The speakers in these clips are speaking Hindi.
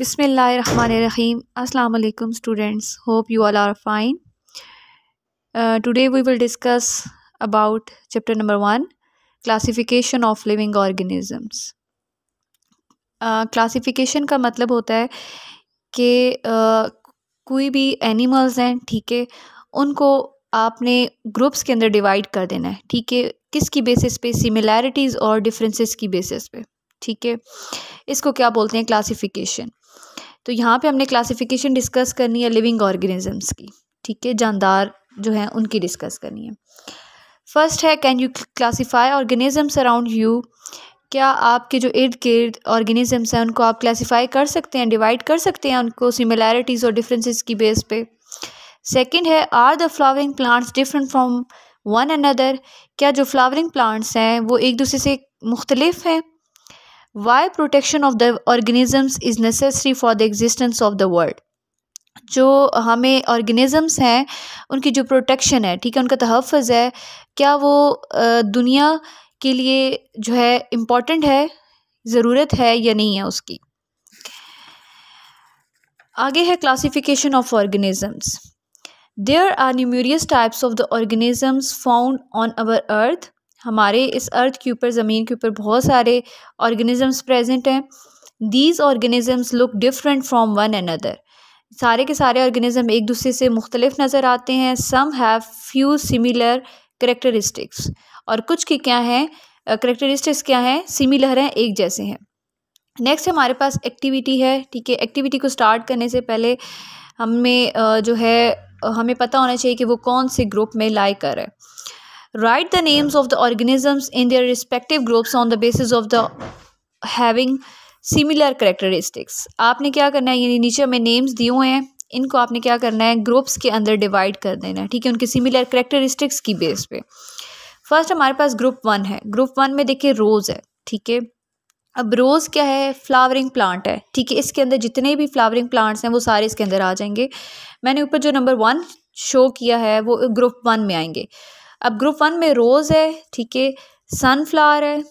बिसमीम अलकुम students hope you all are fine today we will discuss about chapter number one classification of living organisms classification का मतलब होता है कि uh, कोई भी एनिमल्स हैं ठीक है उनको आपने ग्रुप्स के अंदर डिवाइड कर देना है ठीक है किसकी बेसिस पे सिमिलैरिटीज़ और डिफरेंसेस की बेसिस पे ठीक है इसको क्या बोलते हैं क्लासिफिकेशन तो यहाँ पे हमने क्लासिफिकेशन डिस्कस करनी है लिविंग ऑर्गेनिजम्स की ठीक है जानदार जो है उनकी डिस्कस करनी है फर्स्ट है can you classify organisms around you क्या आपके जो इर्द गिर्द ऑर्गेनिजम्स हैं उनको आप क्लासीफाई कर सकते हैं डिवाइड कर सकते हैं उनको सिमिलैरिटीज़ और डिफरेंसेस की बेस पे सेकंड है are the flowering plants different from one another क्या जो फ्लावरिंग प्लांट्स हैं वो एक दूसरे से मुख्तलिफ हैं why protection of the organisms is necessary for the existence of the world जो हमें ऑर्गेनिज़म्स हैं उनकी जो प्रोटेक्शन है ठीक है उनका तहफ़ है क्या वो दुनिया के लिए जो है इम्पॉर्टेंट है ज़रूरत है या नहीं है उसकी आगे है classification of organisms there are numerous types of the organisms found on our earth हमारे इस अर्थ के ऊपर ज़मीन के ऊपर बहुत सारे ऑर्गेनिज़म्स प्रेजेंट हैं these organisms look different from one and other सारे के सारे ऑर्गेनिज़म एक दूसरे से मुख्तलिफ नज़र आते हैं some have few similar characteristics और कुछ के क्या हैं करेक्टरिस्टिक्स क्या हैं सिमिलर हैं एक जैसे हैं नेक्स्ट हमारे पास एक्टिविटी है ठीक है एक्टिविटी को स्टार्ट करने से पहले हमें जो है हमें पता होना चाहिए कि वो कौन से ग्रुप में लाइक कर है write the names of the organisms in their respective groups on the basis of the having similar characteristics आपने क्या करना है ये नीचे हमें names दिए हुए हैं इनको आपने क्या करना है ग्रुप्स के अंदर डिवाइड कर देना है ठीक है उनके सिमिलर करेक्टरिस्टिक्स की बेस पे फर्स्ट हमारे पास ग्रुप वन है ग्रुप वन में देखिए रोज़ है ठीक है अब रोज़ क्या है फ्लावरिंग प्लांट है ठीक है इसके अंदर जितने भी फ्लावरिंग प्लांट्स हैं वो सारे इसके अंदर आ जाएंगे मैंने ऊपर जो नंबर वन शो किया है वो ग्रुप वन में आएंगे अब ग्रुप वन में रोज़ है ठीक है सनफ्लावर है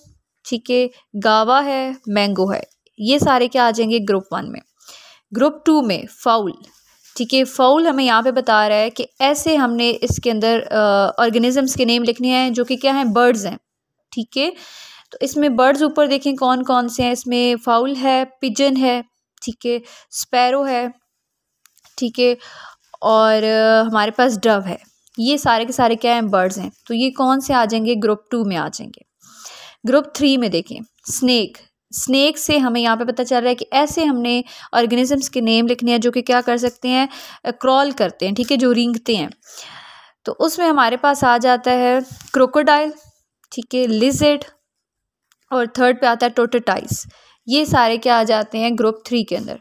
ठीक है गावा है मैंगो है ये सारे क्या आ जाएंगे ग्रुप वन में ग्रुप टू में फाउल ठीक है फाउल हमें यहाँ पे बता रहा है कि ऐसे हमने इसके अंदर ऑर्गेनिजम्स के नेम लिखने हैं जो कि क्या हैं बर्ड्स हैं ठीक है तो इसमें बर्ड्स ऊपर देखें कौन कौन से हैं इसमें फाउल है पिजन है ठीक है स्पैरो है ठीक है और हमारे पास डव है ये सारे के सारे क्या हैं बर्ड्स हैं तो ये कौन से आ जाएंगे ग्रुप टू में आ जाएंगे ग्रुप थ्री में देखें स्नेक स्नेक से हमें यहाँ पे पता चल रहा है कि ऐसे हमने ऑर्गेनिजम्स के नेम लिखने हैं जो कि क्या कर सकते हैं क्रॉल करते हैं ठीक है जो रिंगते हैं तो उसमें हमारे पास आ जाता है क्रोकोडाइल ठीक है लिजेड और थर्ड पे आता है टोटोटाइस ये सारे क्या आ जाते हैं ग्रुप थ्री के अंदर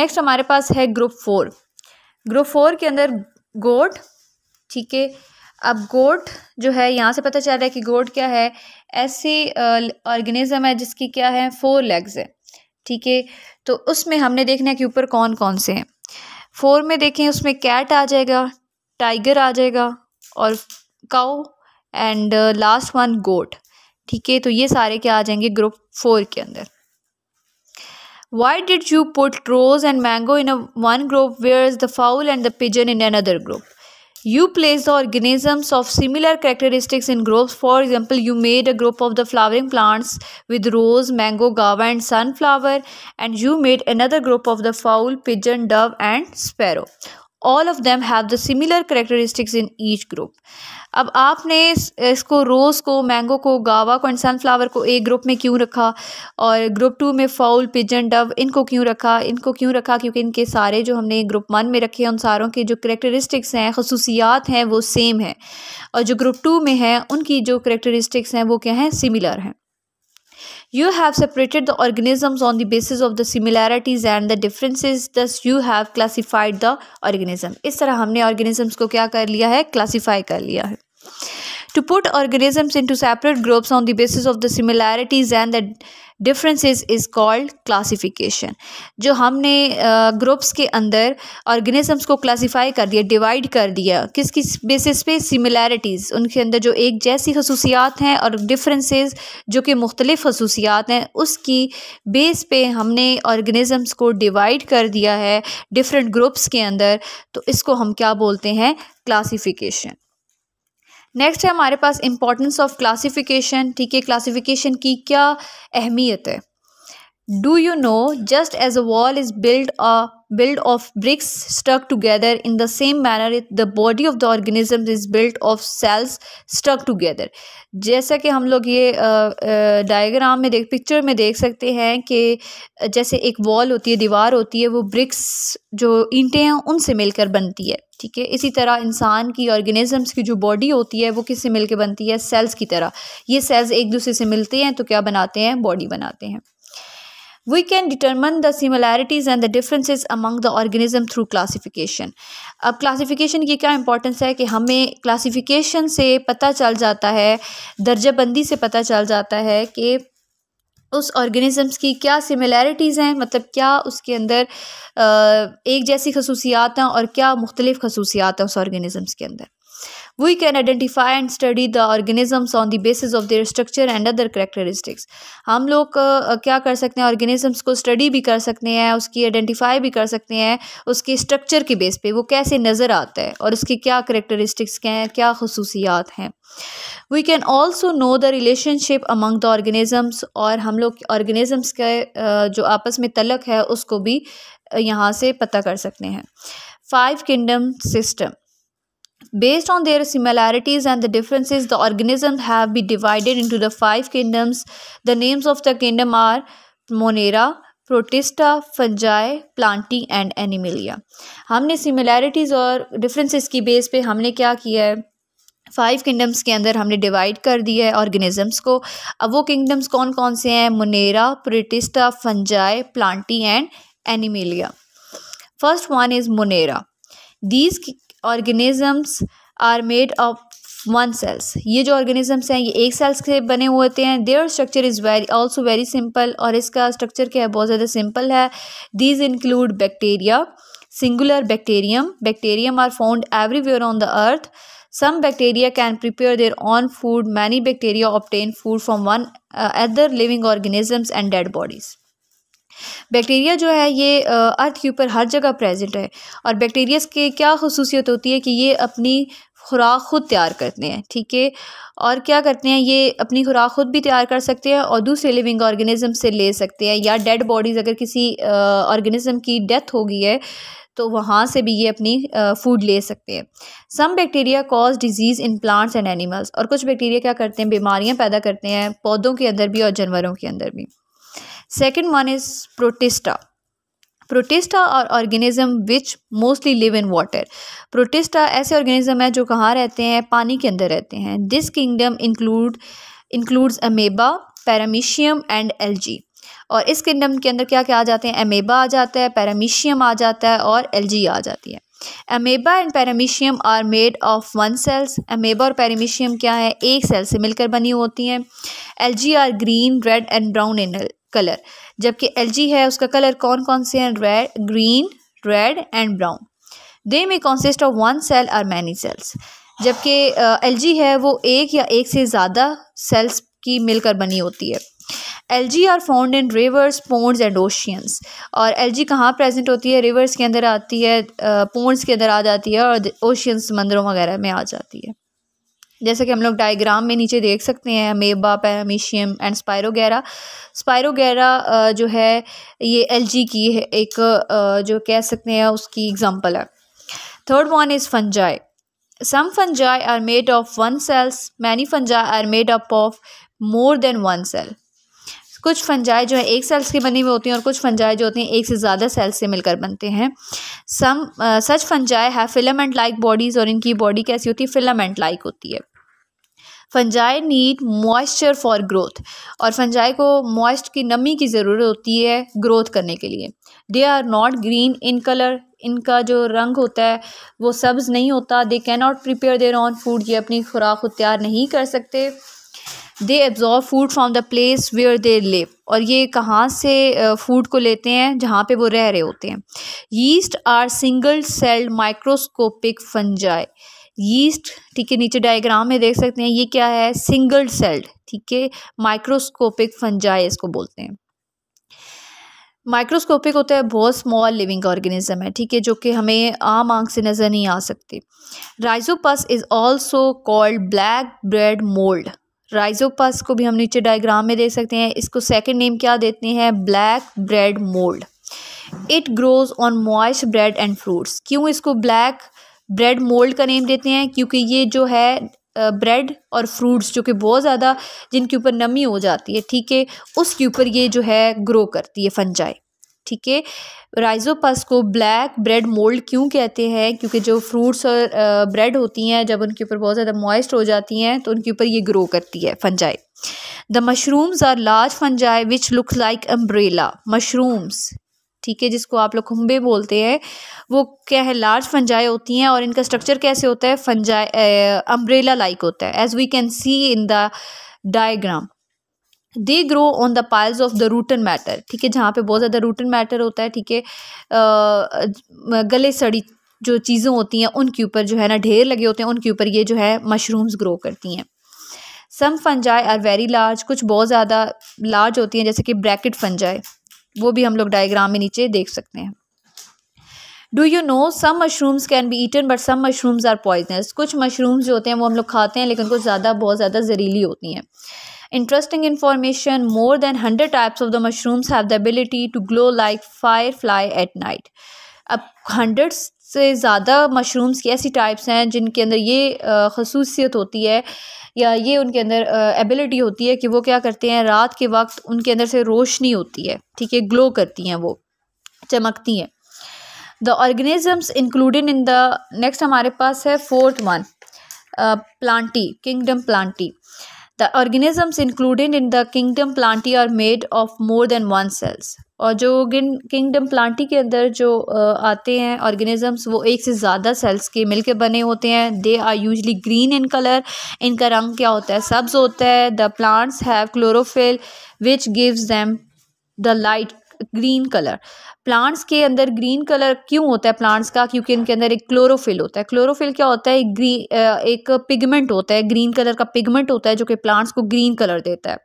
नेक्स्ट हमारे पास है ग्रुप फोर ग्रुप फोर के अंदर गोट ठीक है अब गोट जो है यहाँ से पता चल रहा है कि गोट क्या है ऐसी ऑर्गेनिज्म है जिसकी क्या है फोर लेग्स है ठीक है तो उसमें हमने देखना है कि ऊपर कौन कौन से हैं फोर में देखें उसमें कैट आ जाएगा टाइगर आ जाएगा और cow and last one goat ठीक है तो ये सारे क्या आ जाएंगे ग्रुप फोर के अंदर why did you put rose and mango in one group where is the fowl and the pigeon in another group You place the organisms of similar characteristics in groups. For example, you made a group of the flowering plants with rose, mango, guava and sunflower and you made another group of the fowl, pigeon, dove and sparrow. All of them have the similar characteristics in each group. अब आपने इसको रोज़ को मैंगो को गावा को एंड सनफ्लावर को एक ग्रुप में क्यों रखा और ग्रुप टू में फाउल पिजन डव इनको क्यों रखा इनको क्यों रखा क्योंकि इनके सारे जो हमने ग्रुप वन में रखे हैं उन सारों के जो करेक्टरिस्टिक्स हैं खसूसियात हैं वो सेम हैं और जो ग्रुप टू में हैं उनकी जो करेक्टरिस्टिक्स हैं वो क्या हैं सिमिलर हैं You have separated the organisms on the basis of the similarities and the differences. Thus you have classified the organism. इस तरह हमने organisms को क्या कर लिया है Classify कर लिया है to put put in two separate groups on the basis of the similarities and the differences is called classification जो हमने ग्रुप्स के अंदर ऑर्गेनिजम्स को क्लासीफाई कर दिया डिवाइड कर दिया किस किस बेसिस पे सिमिलैरिटीज़ उनके अंदर जो एक जैसी खसूसियात हैं और डिफरेंसेस जो कि मुख्तलिफ़ खसूसियात हैं उसकी बेस पे हमने ऑर्गेनिजम्स को डिवाइड कर दिया है डिफरेंट ग्रुप्स के अंदर तो इसको हम क्या बोलते हैं क्लासीफिकेशन नेक्स्ट है हमारे पास इंपॉर्टेंस ऑफ क्लासिफिकेशन ठीक है क्लासिफिकेशन की क्या अहमियत है Do you know, just as a wall is built a built of bricks stuck together in the same manner the body of the organism is built of cells stuck together जैसा कि हम लोग ये डायग्राम में देख पिक्चर में देख सकते हैं कि जैसे एक वॉल होती है दीवार होती है वो ब्रिक्स जो ईंटें हैं उनसे मिलकर बनती है ठीक है इसी तरह इंसान की ऑर्गेनिजम्स की जो बॉडी होती है वो किससे मिलकर बनती है सेल्स की तरह ये सेल्स एक दूसरे से मिलते हैं तो क्या बनाते हैं बॉडी बनाते हैं we can determine the similarities and the differences among the organism through classification अब क्लासीफिकेशन की क्या इंपॉर्टेंस है कि हमें क्लासीफिकेशन से पता चल जाता है दर्जाबंदी से पता चल जाता है कि उस ऑर्गेनिज़म्स की क्या सिमिलैरिटीज़ हैं मतलब क्या उसके अंदर एक जैसी खसूसियात हैं और क्या मुख्तलिफ़ खसूसियात हैं उस ऑर्गेनिज़म्स के अंदर We can identify and study the organisms on the basis of their structure and other characteristics. हम लोग क्या कर सकते हैं ऑर्गेनिज़म्स को स्टडी भी कर सकते हैं उसकी आइडेंटिफाई भी कर सकते हैं उसके स्ट्रक्चर के बेस पे वो कैसे नज़र आता है और उसकी क्या करेक्टरिस्टिक्स क्या हैं क्या खसूसियात हैं we can also know the relationship among the organisms और हम लोग ऑर्गेनिज़म्स के जो आपस में तलक है उसको भी यहाँ से पता कर सकते हैं five kingdom system Based on their similarities and the differences, the organisms have been divided into the five kingdoms. The names of the kingdom are Monera, protista fungi Plantae and animalia humne similarities aur differences ki base pe humne kya kiya hai five kingdoms के अंदर हमने डिवाइड कर दिया है ऑर्गेनिजम्स को अब वो किंगडम्स कौन कौन से हैं Monera Protista fungi Plantae and Animalia first one is Monera these organisms are made of one cells ये जो ऑर्गेनिजम्स हैं ये एक सेल्स से बने हुए होते हैं their structure is very also very simple और इसका स्ट्रक्चर क्या है बहुत ज़्यादा सिंपल है these include bacteria singular bacterium bacterium are found everywhere on the earth some bacteria can prepare their own food many bacteria obtain food from one other living organisms and dead bodies bacteria जो है ये अर्थ के ऊपर हर जगह प्रेजेंट है और बैक्टीरिया के क्या खसूसियत होती है कि ये अपनी खुराक ख़ुद तैयार करते हैं ठीक है और क्या करते हैं ये अपनी खुराक ख़ुद भी तैयार कर सकते हैं और दूसरे लिविंग ऑर्गेनिज़म से ले सकते हैं या डेड बॉडीज़ अगर किसी ऑर्गेनिज़म की डेथ हो गई है तो वहाँ से भी ये अपनी फूड ले सकते हैं some bacteria cause disease in plants and animals और कुछ बैक्टीरिया क्या करते हैं बीमारियाँ पैदा करते हैं पौधों के अंदर भी और जानवरों के अंदर भी second one is Protista Protista are organism which mostly live in water protista ऐसे ऑर्गेनिज्म है जो कहाँ रहते हैं पानी के अंदर रहते हैं this kingdom include includes amoeba paramecium and algae और इस किंगडम के अंदर क्या क्या आ जाते हैं अमेबा आ जाता है पैरामीशियम आ जाता है और एलजी आ जाती है amoeba and paramecium are made of one cells amoeba और पैरामीशियम क्या है एक सेल से मिलकर बनी होती हैं algae are green red and brown in colour जबकि एल है उसका कलर कौन कौन से हैं red green red and brown they may consist of one cell or many cells जबकि एल uh, है वो एक या एक से ज़्यादा सेल्स की मिलकर बनी होती है algae are found in rivers ponds and oceans और एल जी कहाँ प्रेजेंट होती है रिवर्स के अंदर आती है पोन्ड्स के अंदर आ जाती है और ओशियंस समंदरों वगैरह में आ जाती है जैसे कि हम लोग डायग्राम में नीचे देख सकते हैं amoeba paramecium and spirogyra spirogyra जो है ये एलजी की है एक जो कह सकते हैं उसकी एग्जांपल है third one is fungi some fungi are made of one cells many fungi are made up of more than one cell कुछ फंजाई जो है एक सेल्स की बनी हुई होती हैं और कुछ फंजाई जो होती हैं एक से ज़्यादा सेल्स से मिलकर बनते हैं सम सच फंजाई है फिलामेंट लाइक बॉडीज़ और इनकी बॉडी कैसी होती है फिलामेंट लाइक होती है fungi need moisture for growth और फंजाई को मॉइस्ट की नमी की ज़रूरत होती है ग्रोथ करने के लिए they are not green in colour इनका जो रंग होता है वो सब्ज़ नहीं होता they can not prepare their own food ये अपनी खुराक को तैयार नहीं कर सकते they absorb food from the place where they live और ये कहाँ से फूड को लेते हैं जहाँ पे वो रह रहे होते हैं yeast are single celled microscopic fungi yeast ठीक है नीचे डायग्राम में देख सकते हैं ये क्या है सिंगल सेल्ड ठीक है माइक्रोस्कोपिक फंजाई इसको बोलते हैं माइक्रोस्कोपिक होता है बहुत स्मॉल लिविंग ऑर्गेनिज्म है ठीक है जो कि हमें आम आंख से नज़र नहीं आ सकते Rhizopus is also called black bread mould Rhizopus को भी हम नीचे डायग्राम में देख सकते हैं इसको सेकंड नेम क्या देते हैं black bread mould it grows on moist bread and fruits क्यों इसको ब्लैक ब्रेड मोल्ड का नेम देते हैं क्योंकि ये जो है ब्रेड और फ्रूट्स जो कि बहुत ज़्यादा जिनके ऊपर नमी हो जाती है ठीक है उसके ऊपर ये जो है ग्रो करती है फंजाई ठीक है राइजोपस को ब्लैक ब्रेड मोल्ड क्यों कहते हैं क्योंकि जो फ्रूट्स और ब्रेड होती हैं जब उनके ऊपर बहुत ज़्यादा मॉइस्ट हो जाती हैं तो उनके ऊपर ये ग्रो करती है fungi the mushrooms are large fungi which looks like umbrella mushrooms ठीक है जिसको आप लोग खुम्बे बोलते हैं वो क्या है लार्ज फंजाई होती हैं और इनका स्ट्रक्चर कैसे होता है फंजाई अम्ब्रेला लाइक होता है as we can see in the diagram they grow on the piles of the rotten matter ठीक है जहाँ पे बहुत ज़्यादा रूटन मैटर होता है ठीक है गले सड़ी जो चीज़ें होती हैं उनके ऊपर जो है ना ढेर लगे होते हैं उनके ऊपर ये जो है मशरूम्स ग्रो करती हैं some fungi are very large कुछ बहुत ज़्यादा लार्ज होती हैं जैसे कि ब्रैकेट फंजाई वो भी हम लोग डायग्राम में नीचे देख सकते हैं do you know some mushrooms can be eaten but some mushrooms are poisonous कुछ मशरूम्स जो होते हैं वो हम लोग खाते हैं लेकिन कुछ ज़्यादा बहुत ज़्यादा जहरीली होती हैं information more more hundred types of the mushrooms have the ability to glow like firefly at night अब हंड्रेड्स से ज़्यादा मशरूम्स की ऐसी टाइप्स हैं जिनके अंदर ये खसूसियत होती है या ये उनके अंदर एबिलिटी होती है कि वो क्या करते हैं रात के वक्त उनके अंदर से रोशनी होती है ठीक है ग्लो करती हैं वो चमकती हैं the organisms included in the next हमारे पास है fourth one plantae kingdom plantae the organisms included in the kingdom plantae are made of more than one cells और जो किंगडम प्लांटी के अंदर जो आते हैं ऑर्गेनिजम्स वो एक से ज़्यादा सेल्स के मिलके बने होते हैं they are usually green in colour इनका रंग क्या होता है सब्ज़ होता है the plants have chlorophyll which gives them the light green colour plants के अंदर ग्रीन कलर क्यों होता है प्लांट्स का क्योंकि इनके अंदर एक क्लोरोफिल होता है क्लोरोफिल क्या होता है एक ग्री एक पिगमेंट होता है ग्रीन कलर का पिगमेंट होता है जो कि प्लांट्स को ग्रीन कलर देता है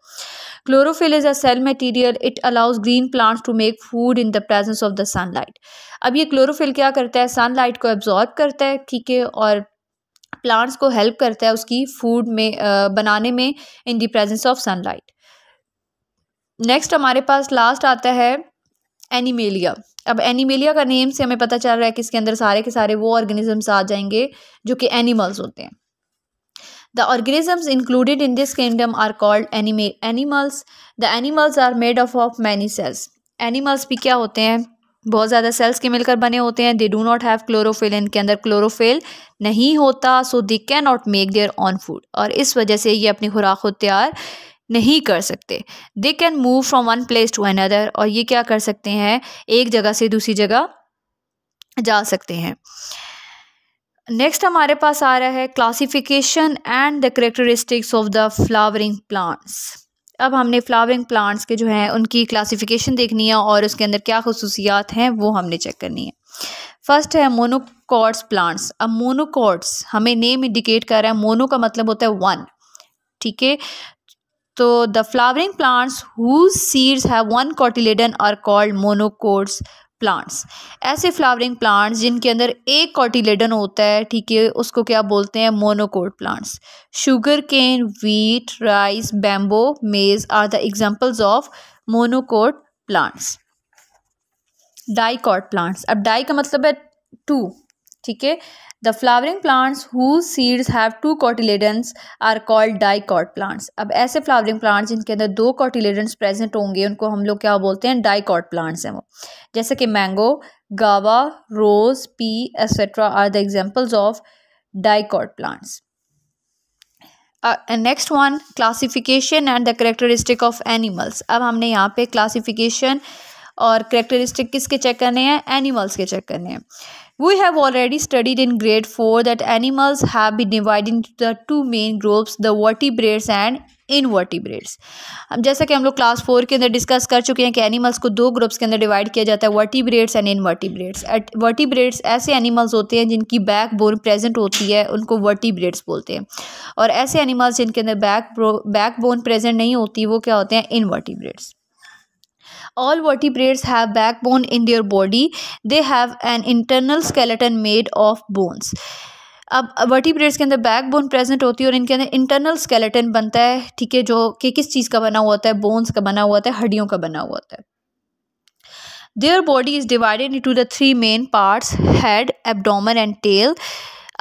chlorophyll is a cell material it allows green plants to make food in the presence of the sunlight अब ये क्लोरोफिल क्या करता है सनलाइट को एब्जॉर्ब करता है ठीक है और प्लांट्स को हेल्प करता है उसकी फूड में आ, बनाने में in the presence of sunlight next हमारे पास लास्ट आता है एनीमेलिया अब एनीमेलिया का नेम से हमें पता चल रहा है कि इसके अंदर सारे के सारे वो ऑर्गेनिजम्स आ जाएंगे जो कि एनिमल्स होते हैं the organisms included in this kingdom are called animals the animals are made made of many cells animals भी क्या होते हैं बहुत ज़्यादा सेल्स के मिलकर बने होते हैं they do not have chlorophyll इनके अंदर क्लोरोफिल नहीं होता so they can not make their own food और इस वजह से ये अपनी खुराक खुद तैयार नहीं कर सकते they can move from one place to another और ये क्या कर सकते हैं एक जगह से दूसरी जगह जा सकते हैं नेक्स्ट हमारे पास आ रहा है classification and the characteristics of the flowering plants अब हमने फ्लावरिंग प्लांट्स के जो हैं उनकी क्लासिफिकेशन देखनी है और उसके अंदर क्या खसूसियात हैं वो हमने चेक करनी है फर्स्ट है मोनोकॉड्स प्लांट्स अब मोनोकॉड्स हमें नेम इंडिकेट कर रहा है मोनो का मतलब होता है वन ठीक है तो the flowering plants whose seeds have one cotyledon are called monocots plants ऐसे फ्लावरिंग प्लांट्स जिनके अंदर एक कॉटिलेडन होता है ठीक है उसको क्या बोलते हैं monocot plants sugarcane wheat rice bamboo maize are the examples of monocot plants dicot plants अब डाई का मतलब है टू ठीक है the flowering plants who seeds have two cotyledons are called dicot plants अब ऐसे फ्लावरिंग प्लांट्स जिनके अंदर दो कॉटिलेडन्स प्रेजेंट होंगे उनको हम लोग क्या बोलते हैं डाइकॉट प्लांट्स हैं वो जैसे कि mango guava rose pea etcetera are the examples of dicot plants next one classification and the characteristic of animals अब हमने यहाँ पे क्लासिफिकेशन और करेक्टरिस्टिक किसके चेक करने हैं एनिमल्स के चेक करने हैं We have already studied in grade 4 that animals have been divided into the two main groups the vertebrates and invertebrates अब um, जैसा कि हम लोग क्लास फोर के अंदर डिस्कस कर चुके हैं कि एनिमल्स को दो ग्रुप्स के अंदर डिवाइड किया जाता है वर्टिब्रेट्स एंड इनवर्टिब्रेट्स वर्टिब्रेट्स ऐसे एनिमल्स होते हैं जिनकी बैक बोन प्रेजेंट होती है उनको वर्टिब्रेट्स बोलते हैं और ऐसे एनिमल्स जिनके अंदर बैक बैक बोन प्रेजेंट नहीं होती वो क्या होते हैं invertebrates All vertebrates have backbone in their body. They have an internal skeleton made of bones. अब वर्टिब्रेट्स के अंदर बैकबोन प्रेजेंट होती है और इनके अंदर इंटरनल स्केलेटन बनता है ठीक है जो कि किस चीज़ का बना हुआ होता है बोन्स का बना हुआ होता है हड्डियों का बना हुआ होता है their body is divided into the three main parts head abdomen and tail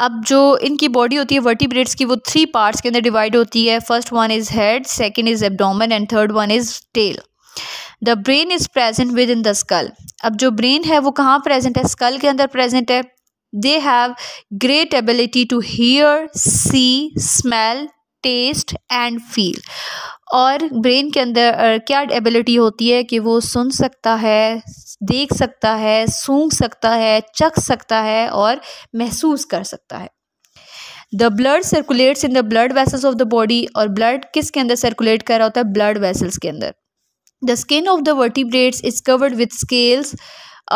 अब जो इनकी बॉडी होती है वर्टिब्रेट्स की वो थ्री पार्ट्स के अंदर डिवाइड होती है first one is head second is abdomen and third one is tail the brain is present within the skull अब जो ब्रेन है वो कहाँ प्रेजेंट है स्कल के अंदर प्रेजेंट है they have great ability to hear see smell taste and feel और ब्रेन के अंदर क्या एबिलिटी होती है कि वो सुन सकता है देख सकता है सूंघ सकता है चख सकता है और महसूस कर सकता है the blood circulates in the blood vessels of the body और ब्लड किसके अंदर सर्कुलेट कर रहा होता है ब्लड वेसल्स के अंदर the skin of the vertebrates is covered with scales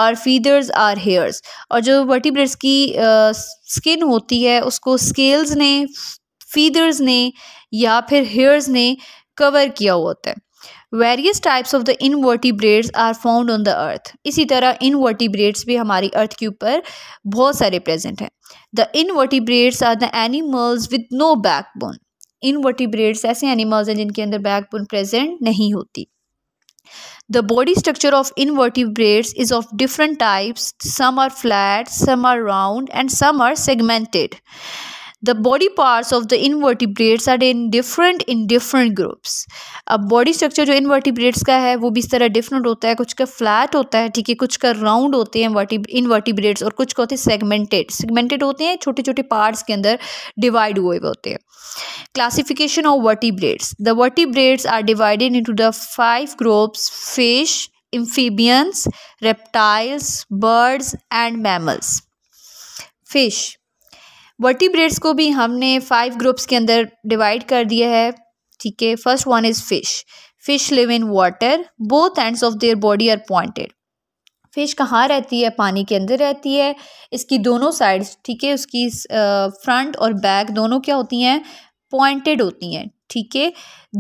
or feathers or hairs और जो वर्टिब्रेट्स की स्किन uh, होती है उसको स्केल्स ने फीदर्स ने या फिर हेयर्स ने कवर किया हुआ होता है various types of the in invertebrates are found on the earth इसी तरह इन इनवर्टिब्रेट्स भी हमारी अर्थ के ऊपर बहुत सारे प्रेजेंट हैं the in invertebrates are the animals with no backbone invertebrates ऐसे एनिमल्स हैं जिनके अंदर बैकबोन प्रेजेंट नहीं होती The body structure of invertebrates is of different types. Some are flat, some are round, and some are segmented. the body parts of the invertebrates are in different in different groups अब body structure जो invertebrates का है वो भी इस तरह different होता है कुछ का flat होता है ठीक है कुछ का round होते हैं invertebrates और कुछ का होते हैं segmented segmented होते हैं छोटे छोटे parts के अंदर divide हुए होते हैं classification of vertebrates the vertebrates are divided into the five groups fish amphibians reptiles birds and mammals fish वर्टिब्रेड्स को भी हमने फाइव ग्रुप्स के अंदर डिवाइड कर दिया है ठीक है first one is fish fish live in water both ends of their body are pointed fish कहाँ रहती है पानी के अंदर रहती है इसकी दोनों साइड्स ठीक है उसकी फ्रंट और बैक दोनों क्या होती हैं पॉइंटेड होती हैं ठीक है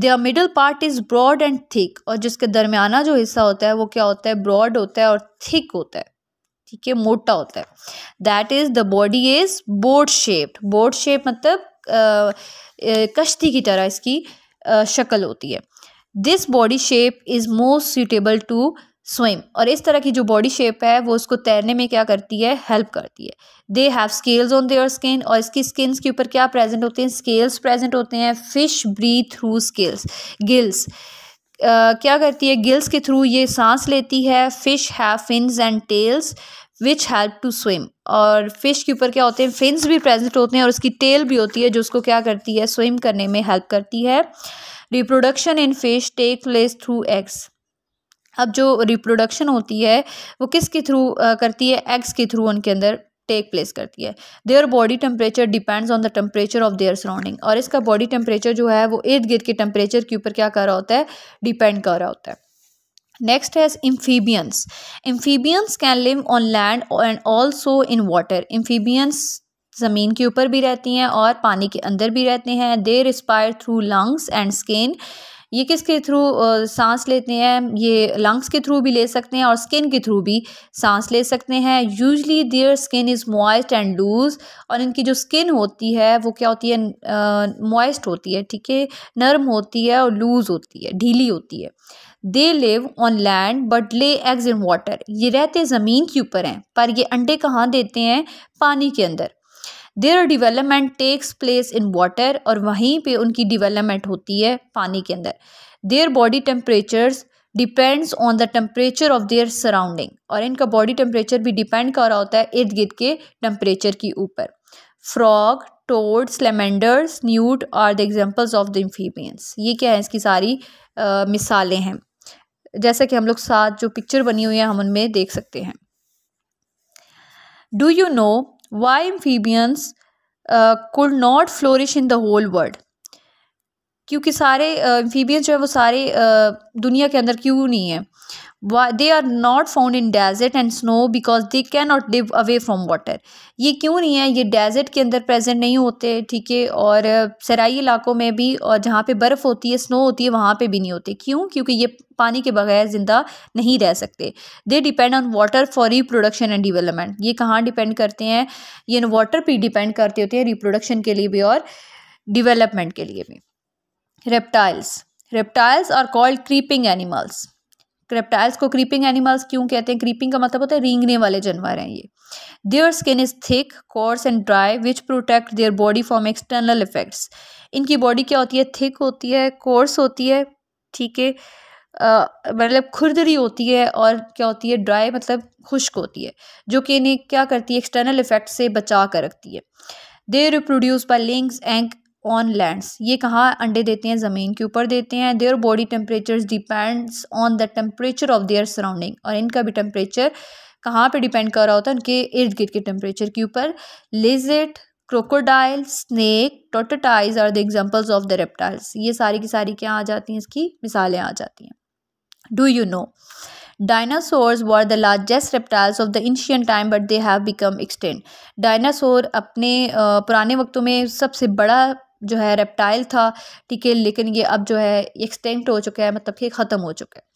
the middle part is broad and thick और जिसके दरमियाना जो हिस्सा होता है वो क्या होता है ब्रॉड होता है और थिक होता है ठीक है मोटा होता है that is the body is boat shaped boat shape मतलब कश्ती की तरह इसकी शक्ल होती है this body shape is most suitable to swim और इस तरह की जो बॉडी शेप है वो उसको तैरने में क्या करती है हेल्प करती है they have scales on their skin और इसकी स्किन के ऊपर क्या प्रेजेंट होते हैं स्केल्स प्रेजेंट होते हैं fish breathe through scales gills क्या करती है गिल्स के थ्रू ये सांस लेती है fish have fins and tails which help to swim और फिश के ऊपर क्या होते हैं फिन्स भी प्रेजेंट होते हैं और उसकी टेल भी होती है जो उसको क्या करती है स्विम करने में हेल्प करती है reproduction in fish take place through eggs अब जो रिप्रोडक्शन होती है वो किसके थ्रू करती है एग्स के थ्रू उनके अंदर टेक प्लेस करती है their body temperature depends on the temperature of their surrounding और इसका बॉडी टेम्परेचर जो है वो इर्द गिर्द के टेम्परेचर के ऊपर क्या कर रहा होता है डिपेंड कर रहा होता है नेक्स्ट है amphibians amphibians can live on land and also in water amphibians ज़मीन के ऊपर भी रहती हैं और पानी के अंदर भी रहते हैं they respire through lungs and skin ये किसके थ्रू सांस लेते हैं ये लंग्स के थ्रू भी ले सकते हैं और स्किन के थ्रू भी सांस ले सकते हैं usually their skin is moist and loose और इनकी जो स्किन होती है वो क्या होती है मॉइस्ट होती है ठीक है नर्म होती है और लूज़ होती है ढीली होती है they live on land but lay eggs in water ये रहते ज़मीन के ऊपर हैं पर ये अंडे कहाँ देते हैं पानी के अंदर their development takes place in water और वहीं पे उनकी डिवेलपमेंट होती है पानी के अंदर their body temperatures depends on the temperature of their surrounding और इनका बॉडी टेम्परेचर भी डिपेंड कर रहा होता है इर्द गिर्द के टेम्परेचर के ऊपर frog toads salamanders newt are the examples of the amphibians ये क्या है इसकी सारी आ, मिसालें हैं जैसा कि हम लोग साथ जो पिक्चर बनी हुई है हम उनमें देख सकते हैं do you know why amphibians could not flourish in the whole world क्योंकि सारे एम्फीबियंस uh, जो है वो सारे uh, दुनिया के अंदर क्यों नहीं है they are not found in desert and snow because they can not live away from water ये क्यों नहीं है ये डेजर्ट के अंदर प्रेजेंट नहीं होते ठीक है और सराई इलाकों में भी और जहाँ पे बर्फ़ होती है स्नो होती है वहाँ पे भी नहीं होते क्यों क्योंकि ये पानी के बगैर ज़िंदा नहीं रह सकते they depend on water for reproduction and development ये कहाँ डिपेंड करते हैं ये वाटर पर डिपेंड करते होते हैं रिप्रोडक्शन के लिए भी और डिवेलपमेंट के लिए भी reptiles reptiles are called creeping animals क्रेप्टाइल्स को क्रीपिंग एनिमल्स क्यों कहते हैं क्रीपिंग का मतलब होता है रींगने वाले जानवर हैं ये their skin is thick coarse and dry which protect their body from external effects इनकी बॉडी क्या होती है थिक होती है कोर्स होती है ठीक है मतलब खुरदरी होती है और क्या होती है ड्राई मतलब खुश्क होती है जो कि इन्हें क्या करती है एक्सटर्नल इफेक्ट से बचा कर रखती है दे रिप्रोड्यूस बाई लिंग्स एंक ऑन लैंड्स ये कहाँ अंडे देते हैं ज़मीन के ऊपर देते हैं their body temperature depends on the temperature of their surrounding और इनका भी टेम्परेचर कहाँ पे डिपेंड कर रहा होता है उनके इर्द गिर्द के टेम्परेचर के ऊपर lizard crocodile snake tortoise are the examples of the reptiles ये सारी की सारी क्या आ जाती हैं इसकी मिसालें आ जाती हैं do you know dinosaurs were the largest reptiles of the ancient time but they have become extinct dinosaur अपने पुराने वक्तों में सबसे बड़ा जो है रेप्टाइल था ठीक है लेकिन ये अब जो है एक्सटेंक्ट हो चुका है मतलब कि ख़त्म हो चुका है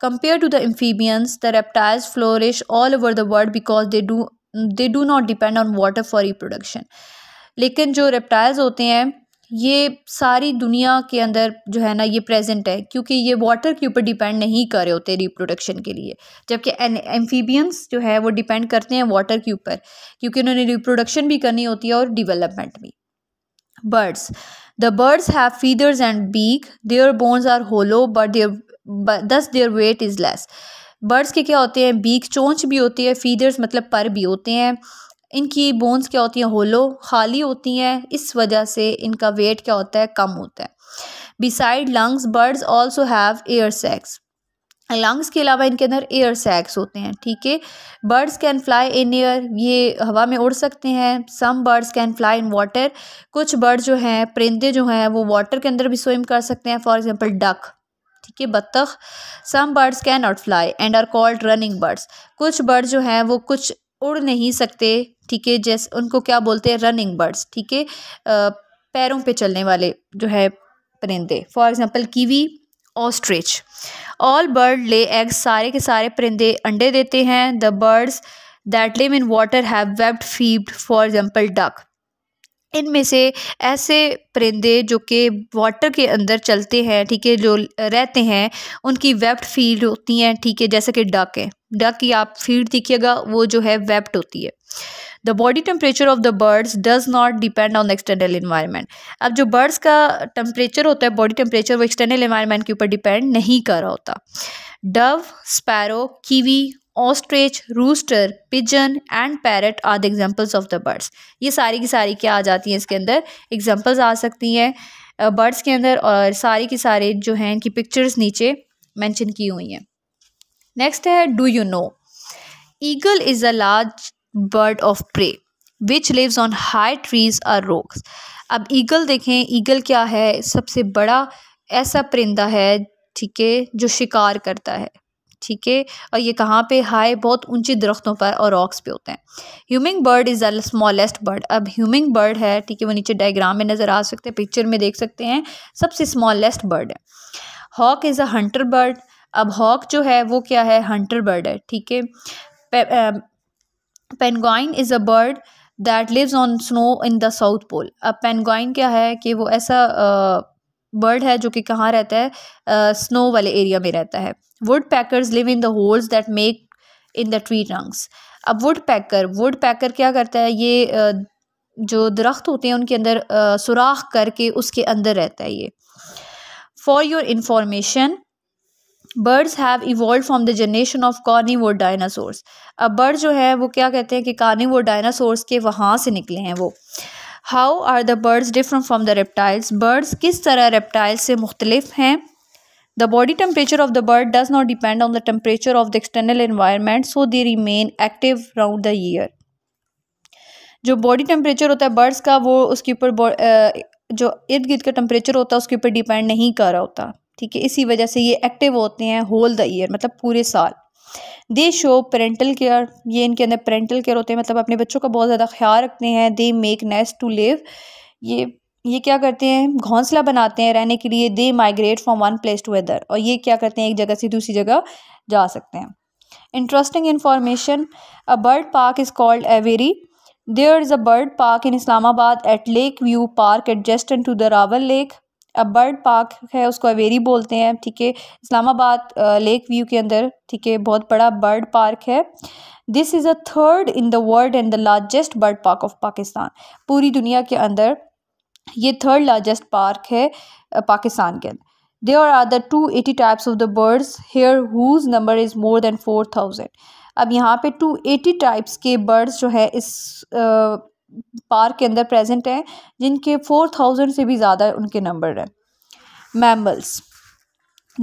compare to the amphibians the reptiles flourish all over the world because they do they do not depend on water for reproduction लेकिन जो रेप्टाइल्स होते हैं ये सारी दुनिया के अंदर जो है ना ये प्रेजेंट है क्योंकि ये वाटर के ऊपर डिपेंड नहीं कर रहे होते रिप्रोडक्शन के लिए जबकि एम्फीबियंस जो है वो डिपेंड करते हैं वाटर के ऊपर क्योंकि उन्होंने रिप्रोडक्शन भी करनी होती है और डेवलपमेंट भी birds the birds have feathers and beak their bones are hollow but their but thus their weight is less birds के क्या होते हैं बीक चोंच भी होती है फीदर्स मतलब पर भी होते हैं इनकी बोन्स क्या होती हैं होलो खाली होती हैं इस वजह से इनका वेट क्या होता है कम होता है beside lungs birds also have air sacs lungs के अलावा इनके अंदर एयर सैक्स होते हैं ठीक है birds can fly in air ये हवा में उड़ सकते हैं some birds can fly in water कुछ बर्ड जो हैं परिंदे जो हैं वो वाटर के अंदर भी स्विम कर सकते हैं फॉर एग्जांपल डक ठीक है बत्तख some birds can not fly and are called running birds कुछ बर्ड जो हैं वो कुछ उड़ नहीं सकते ठीक है जैसे उनको क्या बोलते हैं रनिंग बर्ड्स ठीक है पैरों पे चलने वाले जो है परिंदे for example kiwi ostrich all bird lay eggs सारे के सारे परिंदे अंडे देते हैं the birds that live in water have webbed feet for example duck इनमें से ऐसे परिंदे जो कि वाटर के अंदर चलते हैं ठीक है जो रहते हैं उनकी वेप्ट फील्ड होती हैं ठीक है जैसे कि डक है डक की आप फीड देखिएगा वो जो है वेप्ट होती है the body temperature of the birds does not depend on external environment अब जो बर्ड्स का टेम्परेचर होता है बॉडी टेम्परेचर वो एक्सटर्नल इन्वायरमेंट के ऊपर डिपेंड नहीं कर रहा होता dove sparrow kiwi ostrich rooster pigeon and parrot are the examples of the birds ये सारी की सारी क्या आ जाती हैं इसके अंदर एग्जाम्पल्स आ सकती हैं बर्ड्स के अंदर और सारी की सारे जो हैं इनकी पिक्चर्स नीचे मैंशन की हुई हैं नेक्स्ट है do you know eagle is a large bird of prey which lives on high trees or rocks अब ईगल देखें ईगल क्या है सबसे बड़ा ऐसा परिंदा है ठीक है जो शिकार करता है ठीक है और ये कहाँ पे हाई बहुत ऊंची दरख्तों पर और रॉक्स पे होते हैं humming bird is the smallest bird अब ह्यूमिंग बर्ड है ठीक है वो नीचे डायग्राम में नज़र आ सकते हैं पिक्चर में देख सकते हैं सबसे स्मॉलेस्ट बर्ड है hawk is a hunter bird अब हॉक जो है वो क्या है हंटर बर्ड है ठीक है penguin is a bird that lives on snow in the South Pole अब पेनगॉइन क्या है कि वो ऐसा बर्ड है जो कि कहाँ रहता है स्नो वाले एरिया में रहता है woodpeckers live in the holes that make in the tree trunks अब वुड पैकर वुड पैकर क्या करता है ये जो दरख्त होते हैं उनके अंदर सुराख करके उसके अंदर रहता है ये for your information birds have evolve from the generation of वो डायनासोर्स अब बर्ड जो है वो क्या कहते हैं कि कार्निवोर डायनासोर्स के वहाँ से निकले हैं वो how are the birds different from the reptiles birds किस तरह रेप्टाइल्स से मुख्तलिफ हैं the body temperature of the bird does not depend on the temperature of the external environment so they remain active round the year जो बॉडी टेम्परेचर होता है बर्ड्स का वो उसके ऊपर जो इर्द गिर्द का टेम्परेचर होता है उसके ऊपर डिपेंड नहीं कर रहा होता ठीक है इसी वजह से ये एक्टिव होते हैं होल द ईयर मतलब पूरे साल दे शो पेरेंटल केयर ये इनके अंदर पेरेंटल केयर होते हैं मतलब अपने बच्चों का बहुत ज़्यादा ख्याल रखते हैं they make nest to live ये ये क्या करते हैं घोंसला बनाते हैं रहने के लिए they migrate from one place to other और ये क्या करते हैं एक जगह से दूसरी जगह जा सकते हैं interesting information a bird park is called aviary there is a bird park in Islamabad at Lake View Park adjacent to the Rawal Lake bird park है उसको अवेरी बोलते हैं ठीक है इस्लामाबाद लेक व्यू के अंदर ठीक है बहुत बड़ा बर्ड पार्क है this is a third in the world and the largest bird park of Pakistan पूरी दुनिया के अंदर ये थर्ड लार्जेस्ट पार्क है पाकिस्तान के अंदर other two eighty types of the birds here whose number is more more four thousand अब यहाँ पे टू एटी टाइप्स के बर्ड्स जो है इस पार्क के अंदर प्रेजेंट हैं जिनके फोर थाउजेंड से भी ज़्यादा उनके नंबर हैं mammals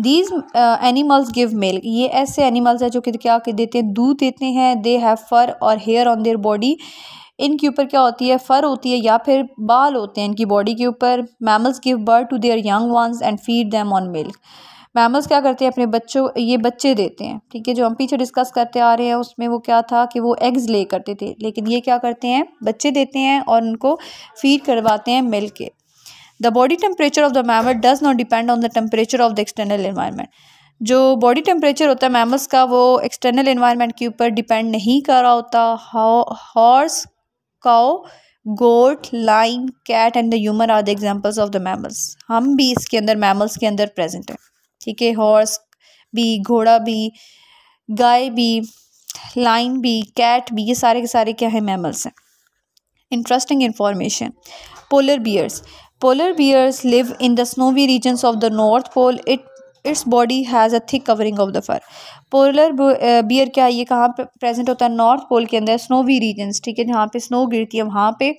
these animals give milk ये ऐसे एनिमल्स हैं जो कि क्या देते हैं दूध देते हैं दे हैव फर और हेयर ऑन देयर बॉडी इनके ऊपर क्या होती है फ़र होती है या फिर बाल होते हैं इनकी बॉडी के ऊपर mammals give birth to their young ones and feed them on milk mammals क्या करते हैं अपने बच्चों ये बच्चे देते हैं ठीक है जो हम पीछे डिस्कस करते आ रहे हैं उसमें वो क्या था कि वो एग्ज़ ले करते थे लेकिन ये क्या करते हैं बच्चे देते हैं और उनको फीड करवाते हैं मिल के the body temperature of the mammal does not depend on the temperature of the external environment जो बॉडी टेम्परेचर होता है मैमल्स का वो एक्सटर्नल इन्वायरमेंट के ऊपर डिपेंड नहीं कर रहा होता horse cow goat lion cat and the human are the examples of the mammals हम भी इसके अंदर मैमल्स के अंदर प्रेजेंट हैं ठीक है हॉर्स भी घोड़ा भी गाय भी लाइन भी कैट भी ये सारे के सारे क्या है मैमल्स हैं interesting information polar bears polar bears live in the snowy regions of the North Pole it its body has a thick covering of the fur polar bear क्या है ये कहाँ पर प्रेजेंट होता है नॉर्थ पोल के अंदर स्नोवी रीजन्स ठीक है जहाँ पे स्नो गिरती है वहाँ पे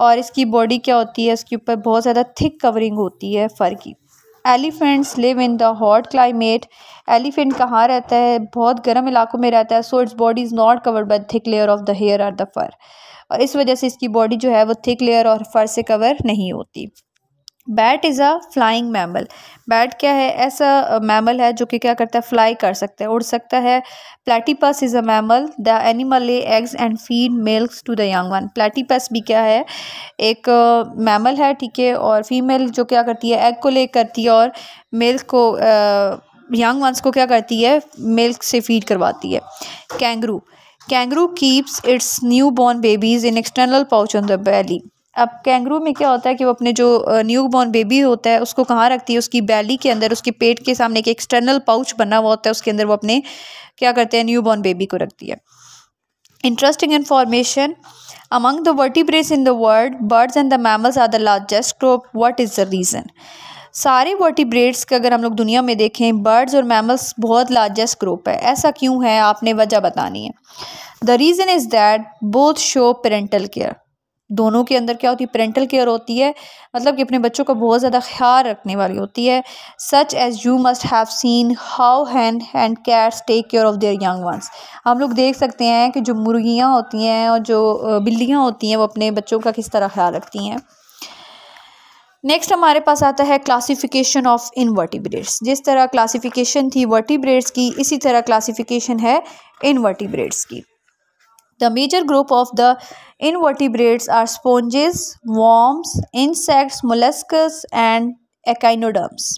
और इसकी बॉडी क्या होती है इसके ऊपर बहुत ज़्यादा थिक कवरिंग होती है फर की elephants live in the hot climate elephant कहाँ रहता है बहुत गर्म इलाकों में रहता है so its body is not covered by thick layer of the hair or the fur और इस वजह से इसकी बॉडी जो है वो थिक लेयर और फर से कवर नहीं होती bat is a flying mammal bat क्या है ऐसा मैमल है जो कि क्या करता है फ्लाई कर सकता है उड़ सकता है platypus is a mammal the animal lay eggs and feed milk to the young one platypus भी क्या है एक मैमल है ठीक है और फीमेल जो क्या करती है एग को ले करती है और मिल्क को यंग वंस को क्या करती है मिल्क से फीड करवाती है kangaroo kangaroo keeps its newborn babies in external pouch on the belly अब कैंगरू में क्या होता है कि वो अपने जो न्यू बॉर्न बेबी होता है उसको कहाँ रखती है उसकी बैली के अंदर उसके पेट के सामने एक एक्सटर्नल पाउच बना हुआ होता है उसके अंदर वो अपने क्या करते हैं न्यू बॉर्न बेबी को रखती है interesting information the verte vertebrates in the world birds and the mammals are the largest group what is the reason सारे वर्टिब्रेट्स के अगर हम लोग दुनिया में देखें बर्ड्स और मैमल्स बहुत लार्जेस्ट ग्रुप है ऐसा क्यों है आपने वजह बतानी है the reason is that both show parental care दोनों के अंदर क्या होती है पेरेंटल केयर होती है मतलब कि अपने बच्चों का बहुत ज़्यादा ख्याल रखने वाली होती है such as you must have seen how hen and cats take care of their young ones हम लोग देख सकते हैं कि जो मुर्गियाँ होती हैं और जो बिल्लियाँ होती हैं वो अपने बच्चों का किस तरह ख्याल रखती हैं नेक्स्ट हमारे पास आता है क्लासिफिकेशन ऑफ इनवर्टिब्रेट्स जिस तरह क्लासिफिकेशन थी वर्टिब्रेट्स की इसी तरह क्लासिफिकेशन है इनवर्टिब्रेट्स की the major group of the invertebrates are sponges worms insects molluscs and echinoderms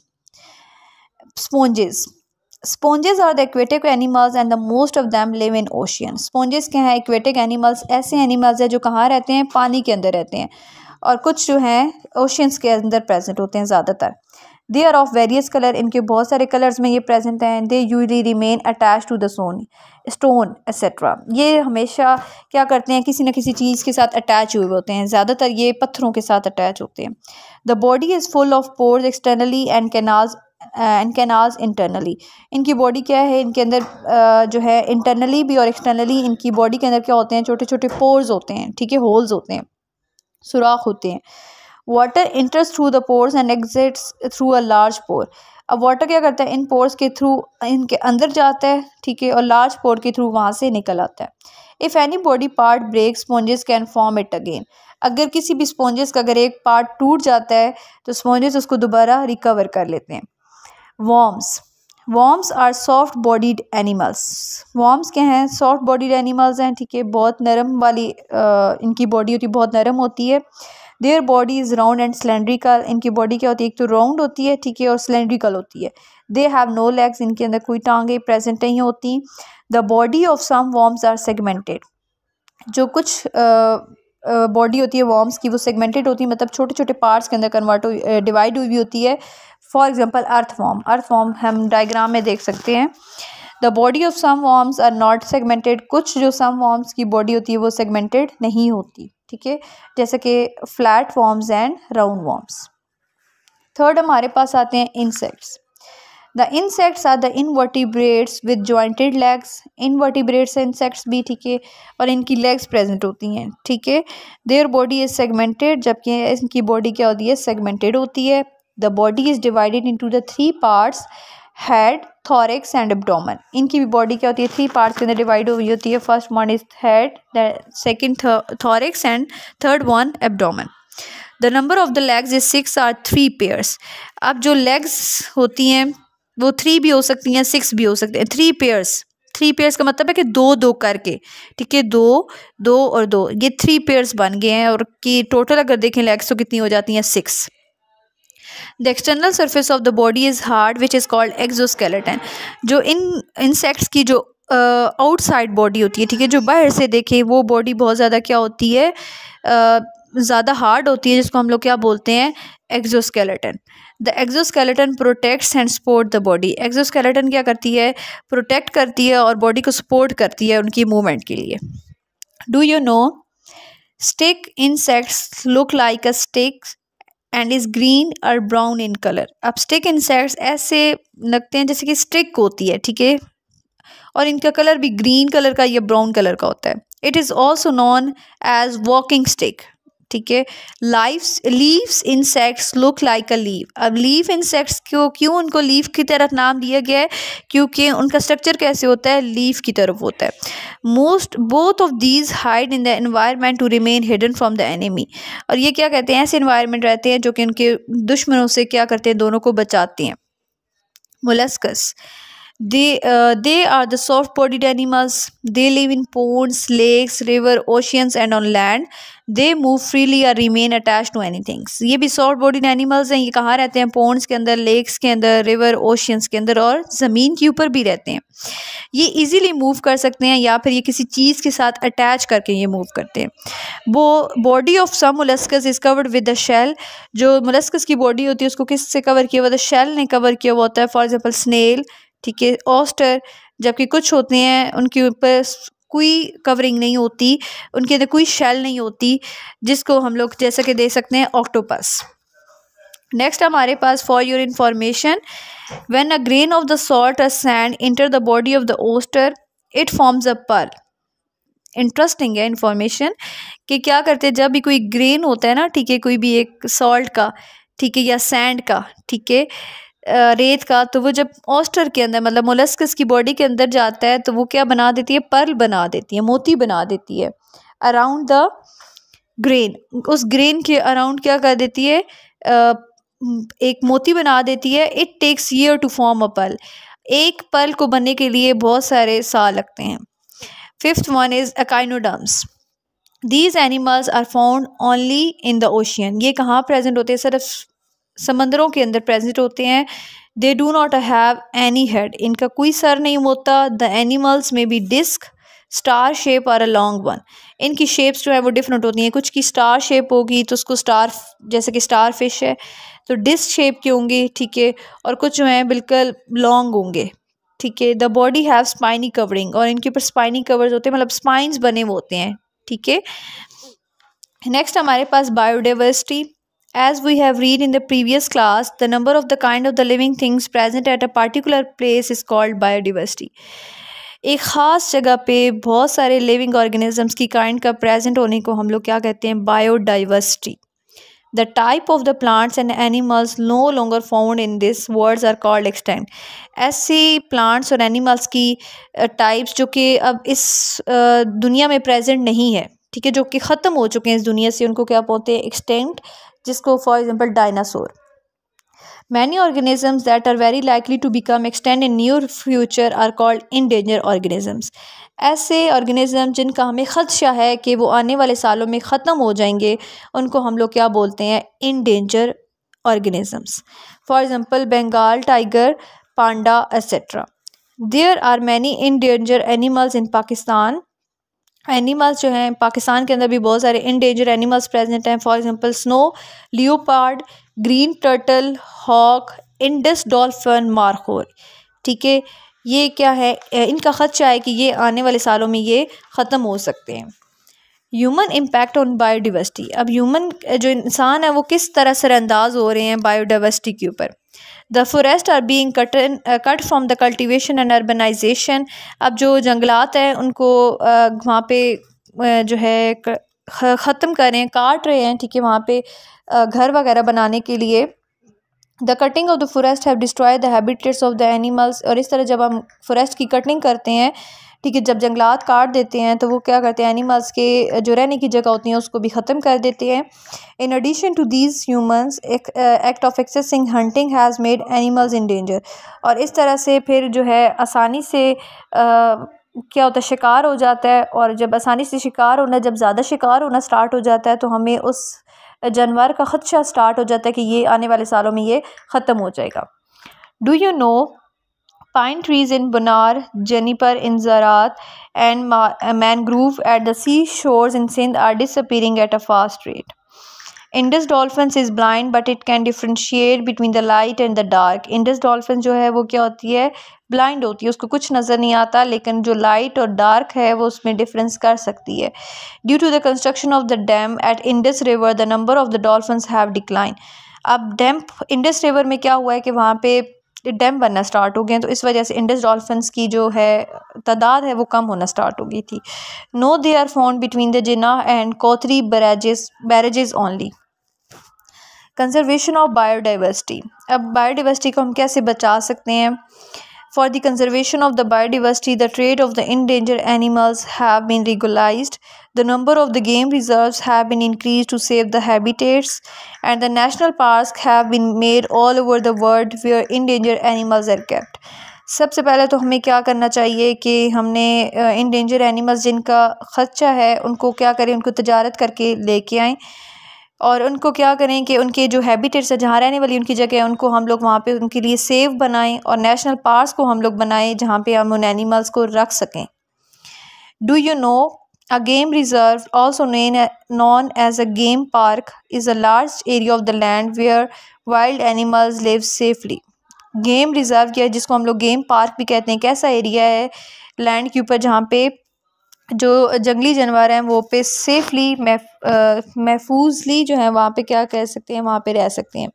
sponges sponges are the aquatic animals and the most of them live in ocean sponges क्या हैं एक्वेटिक एनिमल्स ऐसे एनिमल्स हैं जो कहाँ रहते हैं पानी के अंदर रहते हैं और कुछ जो हैं ओशियंस के अंदर प्रेजेंट होते हैं ज़्यादातर they are of various colour इनके बहुत सारे कलर्स में ये प्रेजेंट हैं they usually remain attach to the stone stone etcetera ये हमेशा क्या करते हैं किसी न किसी चीज़ के साथ अटैच हुए होते हैं ज़्यादातर ये पत्थरों के साथ अटैच होते हैं the body is full of pores externally and canals and canals internally इनकी बॉडी क्या है इनके अंदर uh, जो है इंटरनली भी और एक्सटर्नली इनकी बॉडी के अंदर क्या होते हैं छोटे छोटे पोर्स होते हैं ठीक है होल्स होते हैं सुराख होते हैं water enters through the pores and exits through a large pore अब वाटर क्या करता है इन पोर्स के थ्रू इनके अंदर जाता है ठीक है और लार्ज पोर के थ्रू वहाँ से निकल आता है if any body part break sponges can form it again अगर किसी भी स्पॉन्जेस का अगर एक पार्ट टूट जाता है तो स्पॉन्जेस उसको दोबारा रिकवर कर लेते हैं worms worms are soft bodied animals worms क्या हैं सॉफ्ट बॉडीड एनिमल्स हैं ठीक है बहुत नरम वाली आ, इनकी बॉडी होती है बहुत नरम होती है their body is round and cylindrical इनकी बॉडी क्या होती है एक तो राउंड होती है ठीक है और सिलेंड्रिकल होती है दे हैव नो लेग्स इनके अंदर कोई टांगें प्रेजेंट नहीं होती the body of some worms are segmented जो कुछ बॉडी होती है वॉम्स की वो सेगमेंटेड होती है मतलब छोटे छोटे पार्ट्स के अंदर कन्वर्ट डिवाइड हुई हुई होती है for example earthworm earthworm हम डाइग्राम में देख सकते हैं the body of some worms are not segmented कुछ जो सम वॉर्म्स की बॉडी होती है वो सेगमेंटेड नहीं होती ठीक है जैसे कि flat worms and round worms third हमारे पास आते हैं insects the insects are the invertebrates with jointed legs invertebrates insects भी ठीक है और इनकी लेग्स प्रेजेंट होती हैं ठीक है देयर बॉडी इज सेगमेंटेड जबकि इनकी बॉडी क्या होती है सेगमेंटेड होती है the body is divided into the three parts head thorax and abdomen इनकी भी बॉडी क्या होती है थ्री पार्ट्स के अंदर डिवाइड हुई होती है first one is head second thorax and third one abdomen the number of the legs is six or three pairs अब जो लेग्स होती हैं वो थ्री भी हो सकती हैं सिक्स भी हो सकते हैं थ्री पेयर्स थ्री पेयर्स का मतलब है कि दो दो करके ठीक है दो दो और दो ये थ्री पेयर्स बन गए हैं और कि टोटल अगर देखें लेग्स तो कितनी हो जाती हैं six the external surface of the body is hard which is called exoskeleton. जो इन इंसेक्ट्स की जो आउटसाइड uh, बॉडी होती है ठीक है जो बाहर से देखे वो बॉडी बहुत ज़्यादा क्या होती है uh, ज़्यादा हार्ड होती है जिसको हम लोग क्या बोलते हैं exoskeleton the exoskeleton protects and support the body exoskeleton क्या करती है प्रोटेक्ट करती है और बॉडी को सपोर्ट करती है उनकी मूवमेंट के लिए do you know stick insects look like a sticks and is green और ब्राउन इन कलर अब स्टिक इंसेक्ट्स ऐसे लगते हैं जैसे कि स्टिक होती है ठीक है और इनका कलर भी ग्रीन कलर का या ब्राउन कलर का होता है it is also known as walking stick ठीक है life leaves insects look like a leaf अब लीव इंसेक्ट्स को क्यों उनको लीव की तरह नाम दिया गया है क्योंकि उनका स्ट्रक्चर कैसे होता है लीव की तरफ होता है most both of these hide in the environment to remain hidden from the enemy और ये क्या कहते हैं ऐसे इन्वायरमेंट रहते हैं जो कि उनके दुश्मनों से क्या करते हैं दोनों को बचाते हैं molluscs they uh, they are the soft bodied animals they live in ponds lakes river oceans and on land they move freely or remain attach to any things ये भी सॉफ्ट बॉडीड एनिमल्स हैं ये कहाँ रहते हैं पोन्स के अंदर लेक्स के अंदर रिवर ओशंस के अंदर और ज़मीन के ऊपर भी रहते हैं ये इजीली मूव कर सकते हैं या फिर ये किसी चीज़ के साथ अटैच करके ये मूव करते हैं वो body of some molluscs is covered with the shell जो मुलस्कस की बॉडी होती है उसको किस से कवर किया हुआ द शेल ने कवर किया हुआ होता है फॉर एग्जाम्पल स्नेल ठीक है ऑस्टर जबकि कुछ होते हैं उनके ऊपर कोई कवरिंग नहीं होती उनके अंदर कोई शेल नहीं होती जिसको हम लोग जैसा कि दे सकते हैं ऑक्टोपस नेक्स्ट हमारे पास for your information when a grain of the salt a sand enter the body of the oyster it forms a pearl interesting है इन्फॉर्मेशन कि क्या करते हैं जब भी कोई ग्रेन होता है ना ठीक है कोई भी एक सॉल्ट का ठीक है या सैंड का ठीक है रेत का तो वो जब ऑस्टर के अंदर मतलब मोलस्कस की बॉडी के अंदर जाता है तो वो क्या बना देती है पर्ल बना देती है मोती बना देती है अराउंड द ग्रेन उस ग्रेन के अराउंड क्या कर देती है एक मोती बना देती है it takes year to form a pearl एक पल को बनने के लिए बहुत सारे साल लगते हैं fifth one is echinoderms these animals are found only in the ocean ये कहाँ प्रेजेंट होते हैं सिर्फ समंदरों के अंदर प्रेजेंट होते हैं they do not have any head इनका कोई सर नहीं होता the animals may be disc star shape और अ लॉन्ग वन इनकी शेप्स जो है वो डिफरेंट होती हैं कुछ की स्टार शेप होगी तो उसको स्टार जैसे कि स्टार फिश है तो डिस्क शेप के होंगे ठीक है और कुछ जो हैं बिल्कुल लॉन्ग होंगे ठीक है the body have spiny covering और इनके ऊपर स्पाइनी कवर्स होते हैं मतलब स्पाइंस बने हुए होते हैं ठीक है नेक्स्ट हमारे पास biodiversity As we have read in the previous class, the number of the kind of the living things present at a particular place is called biodiversity. एक ख़ास जगह पे बहुत सारे लिविंग ऑर्गेनिजम्स की काइंड का प्रेजेंट होने को हम लोग क्या कहते हैं biodiversity the type of the plants and animals no longer found in this words are called extinct ऐसे plants और animals की types जो कि अब इस दुनिया में present नहीं है ठीक है जो कि ख़त्म हो चुके हैं इस दुनिया से उनको क्या बोलते हैं एक्सटेंट जिसको for example dinosaur many organisms that are very likely to become extinct in near future are called endangered organisms ऐसे ऑर्गेनिज्म जिनका हमें खदशा है कि वो आने वाले सालों में ख़त्म हो जाएंगे उनको हम लोग क्या बोलते हैं endangered organisms for example Bengal tiger panda etcetera there are many endangered animals in Pakistan animals जो हैं पाकिस्तान के अंदर भी बहुत सारे इनडेंजर एनिमल्स प्रेजेंट हैं for example snow leopard green turtle hawk Indus dolphin markhor ठीक है ये क्या है इनका ख़दशा है कि ये आने वाले सालों में ये ख़त्म हो सकते हैं ह्यूमन इम्पैक्ट ऑन बायोडावर्सिटी अब ह्यूमन जो इंसान है वो किस तरह अंदाज़ हो रहे हैं बायोडावर्सिटी के ऊपर the forest are being cut cut from the cultivation and urbanization अब जो जंगलात हैं उनको वहाँ पे जो है ख़त्म कर रहे हैं काट रहे हैं ठीक है वहाँ पे घर वगैरह बनाने के लिए the cutting of the forest have destroy the habitats of the animals और इस तरह जब हम फॉरेस्ट की कटिंग करते हैं ठीक है जब जंगलात काट देते हैं तो वो क्या करते हैं एनिमल्स के जो रहने की जगह होती हैं उसको भी ख़त्म कर देते हैं in addition to these humans act of excessive hunting has made animals in danger और इस तरह से फिर जो है आसानी से आ, क्या होता है शिकार हो जाता है और जब आसानी से शिकार होना जब ज़्यादा शिकार होना स्टार्ट हो जाता है तो हमें उस जानवर का ख़दशा स्टार्ट हो जाता है कि ये आने वाले सालों में ये ख़त्म हो जाएगा do you know Pine trees in Bunar, juniper in Zarat and uh, mangrove at the in in Sindh are disappearing at a fast rate. Indus dolphins is blind but it can differentiate between the light and the dark Indus dolphin जो है वो क्या होती है ब्लाइंड होती है उसको कुछ नज़र नहीं आता लेकिन जो लाइट और डार्क है वो उसमें डिफरेंस कर सकती है due to the construction of the dam at Indus river the number of the dolphin have decline अब डैम इंडस रिवर में क्या हुआ है कि वहाँ पे डैम बनना स्टार्ट हो गए तो इस वजह से इंडस डॉल्फिनस की जो है तादाद है वो कम होना स्टार्ट हो गई थी no they are found between the Jinnah and Kotri barrages barrages only conservation of biodiversity अब बायोडाइवर्सिटी को हम कैसे बचा सकते हैं for the conservation of the biodiversity the trade of the in animals have been regularized The number of the game reserves have been increased to save the habitats and the national parks have been made all over the world where endangered animals are kept. सबसे पहले तो हमें क्या करना चाहिए कि हमने इन डेंजर एनिमल्स जिनका ख़र्चा है उनको क्या करें उनको तजारत करके लेके आएँ और उनको क्या करें कि उनके जो हैबिटेट्स है जहाँ रहने वाली उनकी जगह है उनको हम लोग वहाँ पे उनके लिए सेफ़ बनाएं और नेशनल पार्क को हम लोग बनाएं जहाँ पे हम उन एनिमल्स को रख सकें do you know A game reserve, also known as a game park, is a large area of the land where wild animals live safely. Game reserve किया जिसको हम लोग गेम पार्क भी कहते हैं एक ऐसा एरिया है लैंड के ऊपर जहाँ पे जो जंगली जानवर हैं वो पे सेफली महफूजली जो है वहाँ पे क्या कह सकते हैं वहाँ पे रह सकते हैं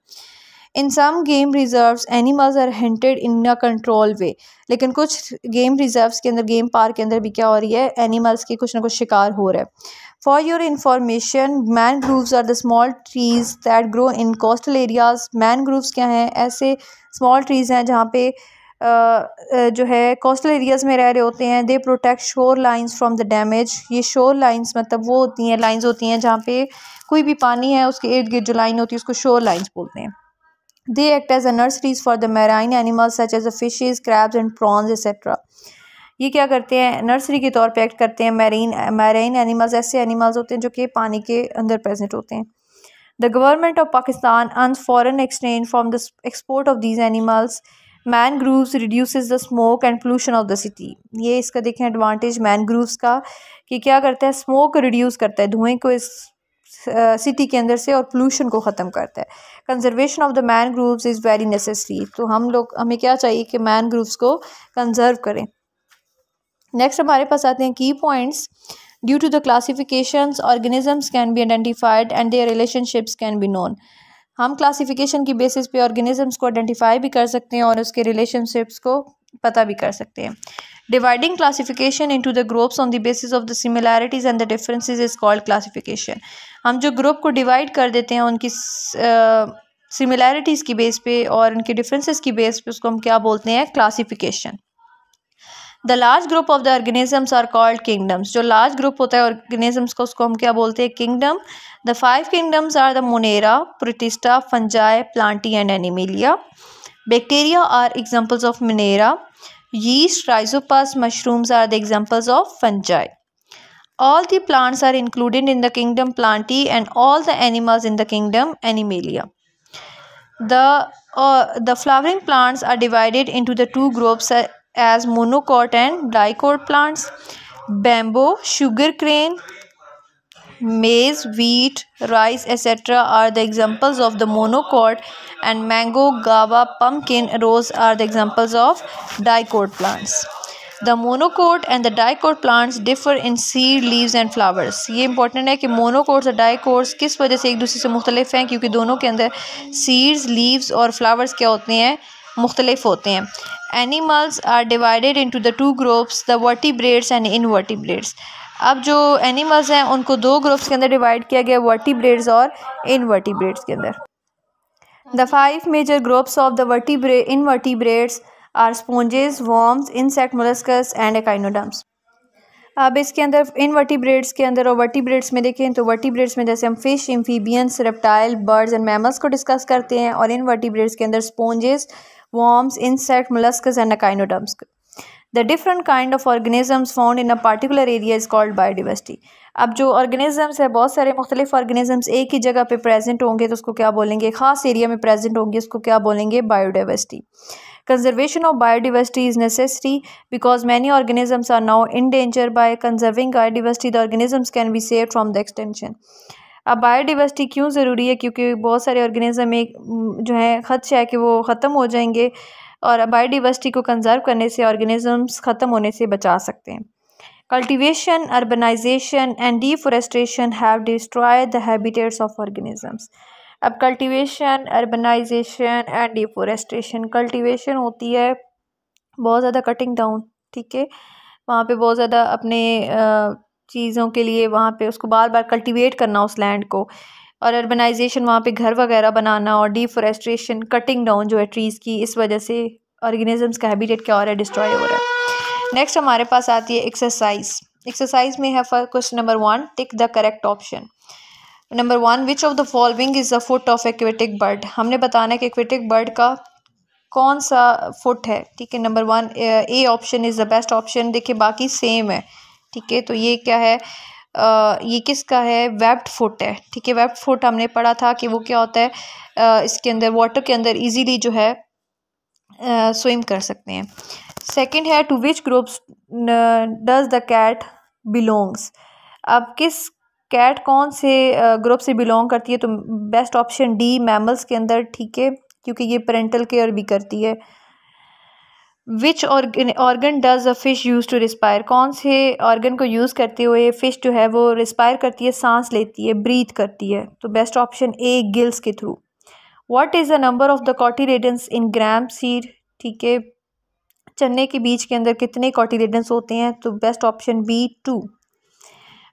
in some game reserves animals are hunted in a control way लेकिन कुछ गेम रिजर्व्स के अंदर गेम पार्क के अंदर भी क्या हो रही है एनिमल्स की कुछ ना कुछ शिकार हो रहा है for your information mangroves are the small trees that grow in coastal areas mangroves क्या हैं ऐसे स्मॉल ट्रीज़ हैं जहाँ पे जो है कोस्टल एरियाज़ में रह रहे होते हैं they protect shorelines from the damage ये शोर लाइन्स मतलब वो होती हैं लाइन्स होती हैं जहाँ पे कोई भी पानी है उसके इर्द गिर्द जो लाइन होती है उसको शोर लाइन्स बोलते हैं They act as a nurseries for the marine animals such as the fishes, crabs and prawns etc. ये क्या करते हैं नर्सरी के तौर पे एक्ट करते हैं मैरीन मैरीन एनिमल्स ऐसे एनिमल्स होते हैं जो कि पानी के अंदर प्रेजेंट होते हैं the government of Pakistan earn foreign exchange from the export of these animals mangroves reduce the smoke and pollution of the city ये इसका देखें एडवांटेज मैन ग्रूव्स का कि क्या करता है स्मोक रिड्यूस करता है धुएं को इस सिटी के अंदर से और पोलूशन को ख़त्म करता है conservation of the mangroves is very necessary तो हम लोग हमें क्या चाहिए कि मैन ग्रूव्स को कंजर्व करें नेक्स्ट हमारे पास आते हैं की points due to the classification organisms can be identified and their relationships can be known हम क्लासीफिकेशन की बेसिस पे ऑर्गेनिजम्स को आइडेंटिफाई भी कर सकते हैं और उसके रिलेशनशिप्स को पता भी कर सकते हैं dividing classification into the groups on the basis of the similarities and the differences is called classification हम जो ग्रुप को डिवाइड कर देते हैं उनकी सिमिलैरिटीज़ की बेस पे और उनके डिफरेंसेस की बेस पे उसको हम क्या बोलते हैं classification the large group of the organisms are called kingdoms जो लार्ज ग्रुप होता है ऑर्गेनिजम्स का उसको हम क्या बोलते हैं kingdom the five kingdoms are the monera protista fungi plantae and animalia bacteria are examples of monera yeast rhizopus mushrooms are the examples of fungi All the plants are included in the kingdom Plantae and all the animals in the kingdom Animalia. The, uh, the flowering plants are divided into the two groups uh, as monocot and dicot plants. Bamboo, sugar cane, maize, wheat, rice, etc. are the examples of the monocot and mango, guava, pumpkin, rose are the examples of dicot plants. The monocot and the dicot plants differ in seed leaves and flowers ये इंपॉर्टेंट है कि मोनोकोट्स और डाईकोट्स किस वजह से एक दूसरे से मुख्तलिफ हैं क्योंकि दोनों के अंदर सीड्स लीव्स और फ्लावर्स क्या होते हैं मुख्तलिफ होते हैं animals are divided into the two groups the vertebrates and invertebrates अब जो एनिमल्स हैं उनको दो ग्रोप्स के अंदर डिवाइड किया गया वर्टिब्रेड्स और इनवर्टिब्रेड्स के अंदर the five major groups of the vertebrate invertebrates are sponges worms insect molluscs and echinoderms अब इसके अंदर इन वर्टिब्रेड्स के अंदर और वर्टिब्रेड्स में देखें तो वर्टिब्रेड्स में जैसे हम fish amphibians reptile birds and mammals को डिस्कस करते हैं और इन वर्टिब्रेड्स के अंदर sponges worms, insect molluscs and echinoderms the different kind of organisms found in a particular area is called biodiversity अब जो ऑर्गेनिजम्स है बहुत सारे मुख्तलिफ ऑर्गेनिजम्स एक ही जगह पे प्रेजेंट होंगे तो उसको क्या बोलेंगे ख़ास एरिया में प्रेजेंट होंगे उसको क्या बोलेंगे biodiversity Conservation of biodiversity is necessary because many organisms are now in danger. By conserving biodiversity, the organisms can be saved from the extinction. अब बायोडिवर्सिटी क्यों ज़रूरी है क्योंकि बहुत सारे ऑर्गेनिज्म एक जो है ख़दशा है कि वो ख़त्म हो जाएंगे और बायोडिवर्सिटी को कंजर्व करने से ऑर्गेनिज़म्स ख़त्म होने से बचा सकते हैं cultivation urbanization and deforestation have destroy the habitats of organisms अब cultivation urbanization and deforestation cultivation होती है बहुत ज़्यादा कटिंग डाउन ठीक है वहाँ पे बहुत ज़्यादा अपने चीज़ों के लिए वहाँ पे उसको बार बार कल्टीवेट करना उस लैंड को और अर्बनाइजेशन वहाँ पे घर वगैरह बनाना और डिफोरेस्ट्रेशन कटिंग डाउन जो है ट्रीज़ की इस वजह से ऑर्गेनिजम्स का हैबिटेट क्या हो रहा है डिस्ट्रॉय हो रहा है नेक्स्ट हमारे पास आती है एक्सरसाइज एक्सरसाइज में है first question number one tick the correct option number one which of the following is the foot of aquatic bird हमने बताना है कि एक्वेटिक बर्ड का कौन सा फुट है ठीक है number one A option is the best option देखिए बाकी सेम है ठीक है तो ये क्या है आ, ये किसका है वेब्ड फुट है ठीक है वेब्ड फुट हमने पढ़ा था कि वो क्या होता है आ, इसके अंदर वाटर के अंदर इजीली जो है स्विम कर सकते हैं सेकेंड है two which groups does the cat belongs अब किस कैट कौन से ग्रुप से बिलोंग करती है तो बेस्ट ऑप्शन डी मैमल्स के अंदर ठीक है क्योंकि ये पेरेंटल केयर भी करती है which organ does a fish use to respire कौन से ऑर्गन को यूज़ करते हुए फ़िश जो है वो रिस्पायर करती है सांस लेती है ब्रीथ करती है तो बेस्ट ऑप्शन ए गिल्स के through what is the number of the cotyledons in gram seed ठीक है चने के बीज के अंदर कितने कॉटीरेडेंस होते हैं तो best option B two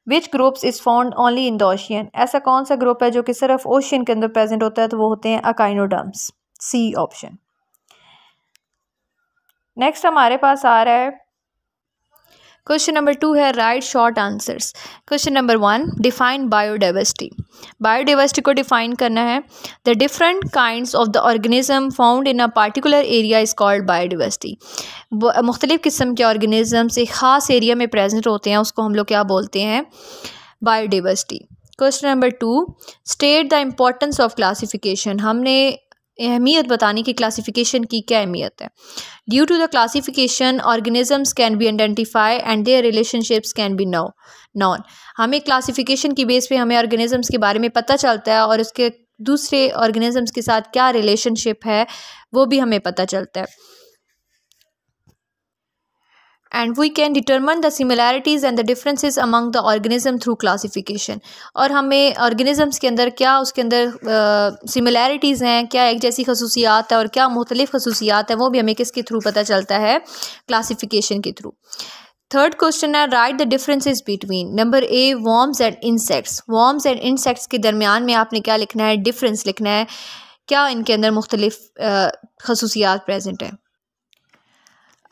which groups is found only in the ocean ऐसा कौन सा ग्रुप है जो कि सिर्फ ओशियन के अंदर प्रेजेंट होता है तो वो होते हैं अकाइनोडम्स सी ऑप्शन नेक्स्ट हमारे पास आ रहा है क्वेश्चन नंबर टू है write short answers question number one define biodiversity biodiversity को डिफाइन करना है the different kind of the organism found in a particular area is called biodiversity मुख्तलिफ़ किस्म के ऑर्गेनिज़म्स से ख़ास एरिया में प्रेजेंट होते हैं उसको हम लोग क्या बोलते हैं biodiversity question number two state the importance of classification हमने अहमियत बतानी कि क्लासिफिकेशन की क्या अहमियत है due to the classification organisms can be identify and their relationships can be no known हमें क्लासिफिकेशन की बेस पे हमें ऑर्गेनिजम्स के बारे में पता चलता है और उसके दूसरे ऑर्गेनिजम्स के साथ क्या रिलेशनशिप है वो भी हमें पता चलता है and we can determine the similarities and the differences among the organism through classification और हमें ऑर्गेनिज़म्स के अंदर क्या उसके अंदर सिमिलैरिटीज़ uh, हैं क्या एक जैसी खसूसियात है और क्या मुख्तलिफ खसूसियात हैं वो भी हमें किसके थ्रू पता चलता है क्लासिफिकेशन के थ्रू थर्ड क्वेश्चन है write the differences between number A worms and insects worms and insects के दरमियान में आपने क्या लिखना है डिफरेंस लिखना है क्या इनके अंदर मुख्तलिफ खसूसियात प्रेजेंट है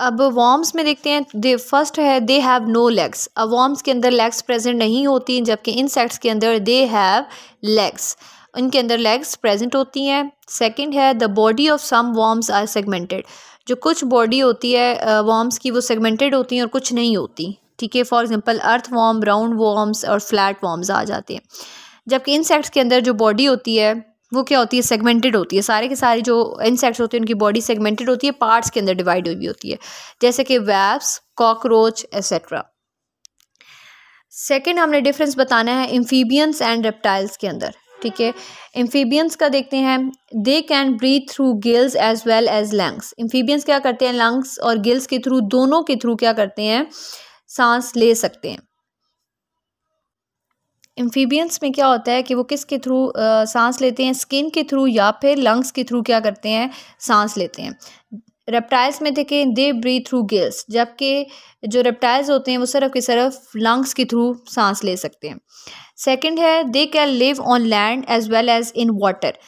अब वॉर्म्स में देखते हैं दे फर्स्ट है दे हैव नो लेग्स अब वॉर्म्स के अंदर लेग्स प्रेजेंट नहीं होती जबकि इंसेक्ट्स के अंदर दे हैव लेग्स इनके अंदर लेग्स प्रेजेंट होती हैं सेकंड है the body of some worms are segmented जो कुछ बॉडी होती है वॉर्म्स की वो सेगमेंटेड होती हैं और कुछ नहीं होती ठीक है for example earthworm roundworms और फ्लैट वॉर्म्स आ जाते हैं जबकि इंसेक्ट्स के अंदर जो बॉडी होती है वो क्या होती है सेगमेंटेड होती है सारे के सारे जो इंसेक्ट्स होते हैं उनकी बॉडी सेगमेंटेड होती है पार्ट्स के अंदर डिवाइड हुई होती है जैसे कि वैप्स कॉकरोच एसेट्रा सेकेंड हमने डिफरेंस बताना है इम्फीबियंस एंड रेप्टाइल्स के अंदर ठीक है इम्फीबियंस का देखते हैं they can breathe through gills as well as lungs amphibians क्या करते हैं लंग्स और गिल्स के थ्रू दोनों के थ्रू क्या करते हैं सांस ले सकते हैं एम्फीबियंस में क्या होता है कि वो किसके थ्रू सांस लेते हैं स्किन के थ्रू या फिर लंग्स के थ्रू क्या करते हैं सांस लेते हैं रेप्टाइल्स में देखें दे ब्रीथ थ्रू गिल्स जबकि जो रेप्टाइल्स होते हैं वो सिर्फ के सिर्फ लंग्स के थ्रू सांस ले सकते हैं सेकंड है they can live on land as well as in water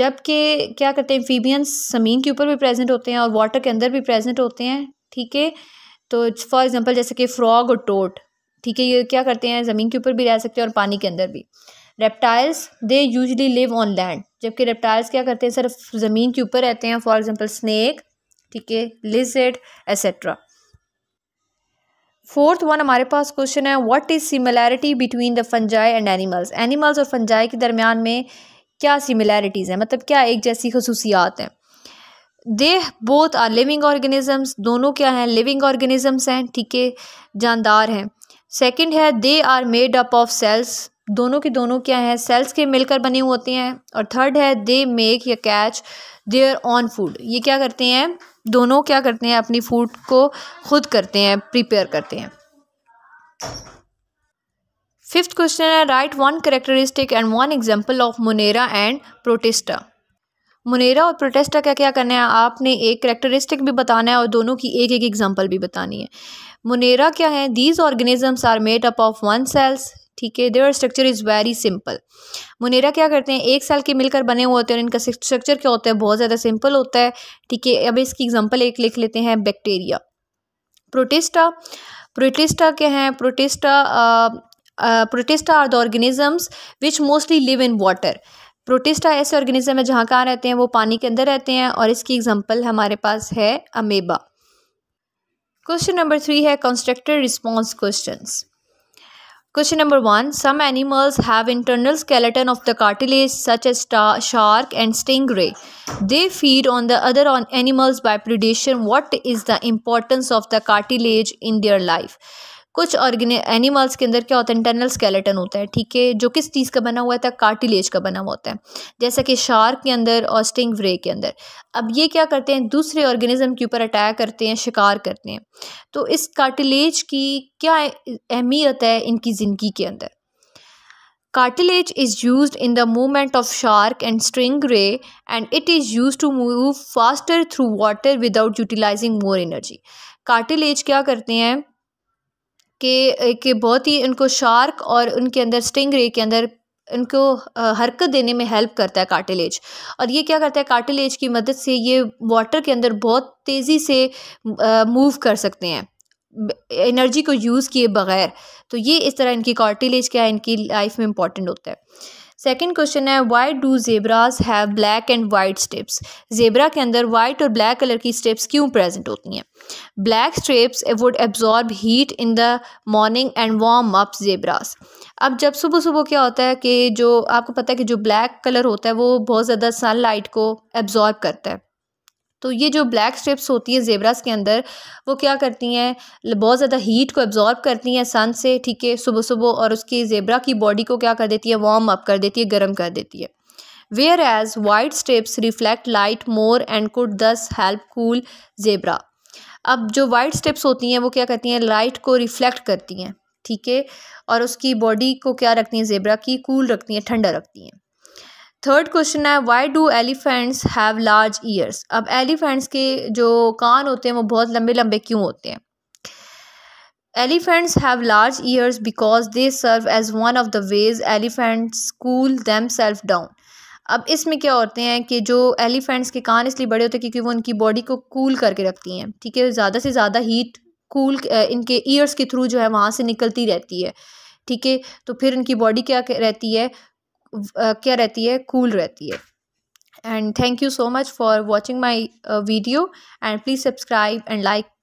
जबकि क्या करते हैं फीबियंस ज़मीन के ऊपर भी प्रेजेंट होते हैं और वाटर के अंदर भी प्रेजेंट होते हैं ठीक है तो फॉर एग्ज़ाम्पल जैसे कि फ्रॉग और टोट ठीक है ये क्या करते हैं ज़मीन के ऊपर भी रह सकते हैं और पानी के अंदर भी reptiles they usually live on land जबकि रेप्टाइल्स क्या करते हैं सिर्फ ज़मीन के ऊपर रहते हैं फॉर एग्जाम्पल स्नैक ठीक है लिजेड एसेट्रा फोर्थ वन हमारे पास क्वेश्चन है what is similarity between the fungi and animals animals और फंजाई के दरमियान में क्या सिमिलैरिटीज़ हैं मतलब क्या एक जैसी खसूसियात हैं they both are living organisms दोनों क्या हैं लिविंग ऑर्गेनिजम्स हैं ठीक है जानदार हैं सेकंड है they are made up of cells दोनों के दोनों क्या हैं सेल्स के मिलकर बने हुए होते हैं और थर्ड है दे मेक या कैच देयर ऑन फूड ये क्या करते हैं दोनों क्या करते हैं अपनी फूड को खुद करते हैं प्रिपेयर करते हैं फिफ्थ क्वेश्चन है write one characteristic and one example of monera and protista monera और प्रोटेस्टा का क्या करना है आपने एक करेक्टरिस्टिक भी बताना है और दोनों की एक एक एग्जांपल भी बतानी है मुनेरा क्या है these organisms are made up of one cells ठीक है their structure is very simple monera क्या करते हैं एक सेल के मिलकर बने हुए होते हैं और इनका स्ट्रक्चर क्या होता है बहुत ज़्यादा सिंपल होता है ठीक है अब इसकी एग्जाम्पल एक लिख लेते हैं बैक्टीरिया प्रोटेस्टा प्रोटेस्टा क्या है protista protista are the organisms which mostly live in water protista ऐसे ऑर्गेनिज्म है जहाँ कहाँ रहते हैं वो पानी के अंदर रहते हैं और इसकी एग्जाम्पल हमारे पास है अमेबा क्वेश्चन नंबर थ्री है constructed response question question number one some animals have internal skeleton of the cartilage such a shark and stingray they feed on the other on animals by predation what is the importance of the cartilage in their life कुछ ऑर्गेनि एनिमल्स के अंदर क्या होता है इंटरनल स्केलेटन होता है ठीक है जो किस चीज़ का बना हुआ होता है कार्टिलेज का बना हुआ होता है जैसा कि शार्क के अंदर और स्टिंग व्रे के अंदर अब ये क्या करते हैं दूसरे ऑर्गेनिज़म के ऊपर अटैक करते हैं शिकार करते हैं तो इस कार्टिलेज की क्या अहमियत है इनकी ज़िंदगी के अंदर cartilage is use in the movement of shark and stingray and it is use to move faster through water without utilizing more energy cartilage क्या करते हैं के के बहुत ही उनको शार्क और उनके अंदर स्टिंग रे के अंदर उनको हरकत देने में हेल्प करता है कार्टिलेज और ये क्या करता है कार्टिलेज की मदद से ये वाटर के अंदर बहुत तेज़ी से मूव कर सकते हैं एनर्जी को यूज़ किए बगैर तो ये इस तरह इनकी कार्टिलेज क्या है इनकी लाइफ में इंपॉर्टेंट होता है सेकेंड क्वेश्चन है why do zebras have black and white stripes zebra के अंदर वाइट और ब्लैक कलर की स्ट्रिप्स क्यों प्रेजेंट होती हैं black stripes would absorb heat in the morning and warm up zebras अब जब सुबह सुबह क्या होता है कि जो आपको पता है कि जो ब्लैक कलर होता है वो बहुत ज़्यादा सन लाइट को एब्जॉर्ब करता है तो ये जो ब्लैक स्ट्रिप्स होती है ज़ेबरास के अंदर वो क्या करती हैं बहुत ज़्यादा हीट को एब्ज़ॉर्ब करती हैं सन से ठीक है सुबह सुबह और उसकी ज़ेबरा की बॉडी को क्या कर देती है वार्म अप कर देती है गर्म कर देती है whereas white stripes reflect light more and could thus help cool zebra अब जो वाइट स्ट्रिप्स होती हैं वो क्या करती हैं लाइट को रिफ्लेक्ट करती हैं ठीक है और उसकी बॉडी को क्या रखती हैं जेबरा की कूल रखती हैं ठंडा रखती हैं थर्ड क्वेश्चन है why do elephants have large ears अब एलिफेंट्स के जो कान होते हैं वो बहुत लंबे लंबे क्यों होते हैं elephants have large ears because they serve as one of the ways elephants cool themselves down अब इसमें क्या होते हैं कि जो एलिफेंट्स के कान इसलिए बड़े होते हैं क्योंकि वो उनकी बॉडी को कूल करके रखती हैं ठीक है ज़्यादा से ज़्यादा हीट कूल इनके ईयर्स के थ्रू जो है वहाँ से निकलती रहती है ठीक है तो फिर इनकी बॉडी क्या रहती है क्या रहती है कूल cool रहती है and thank you so much for watching my video and please subscribe and like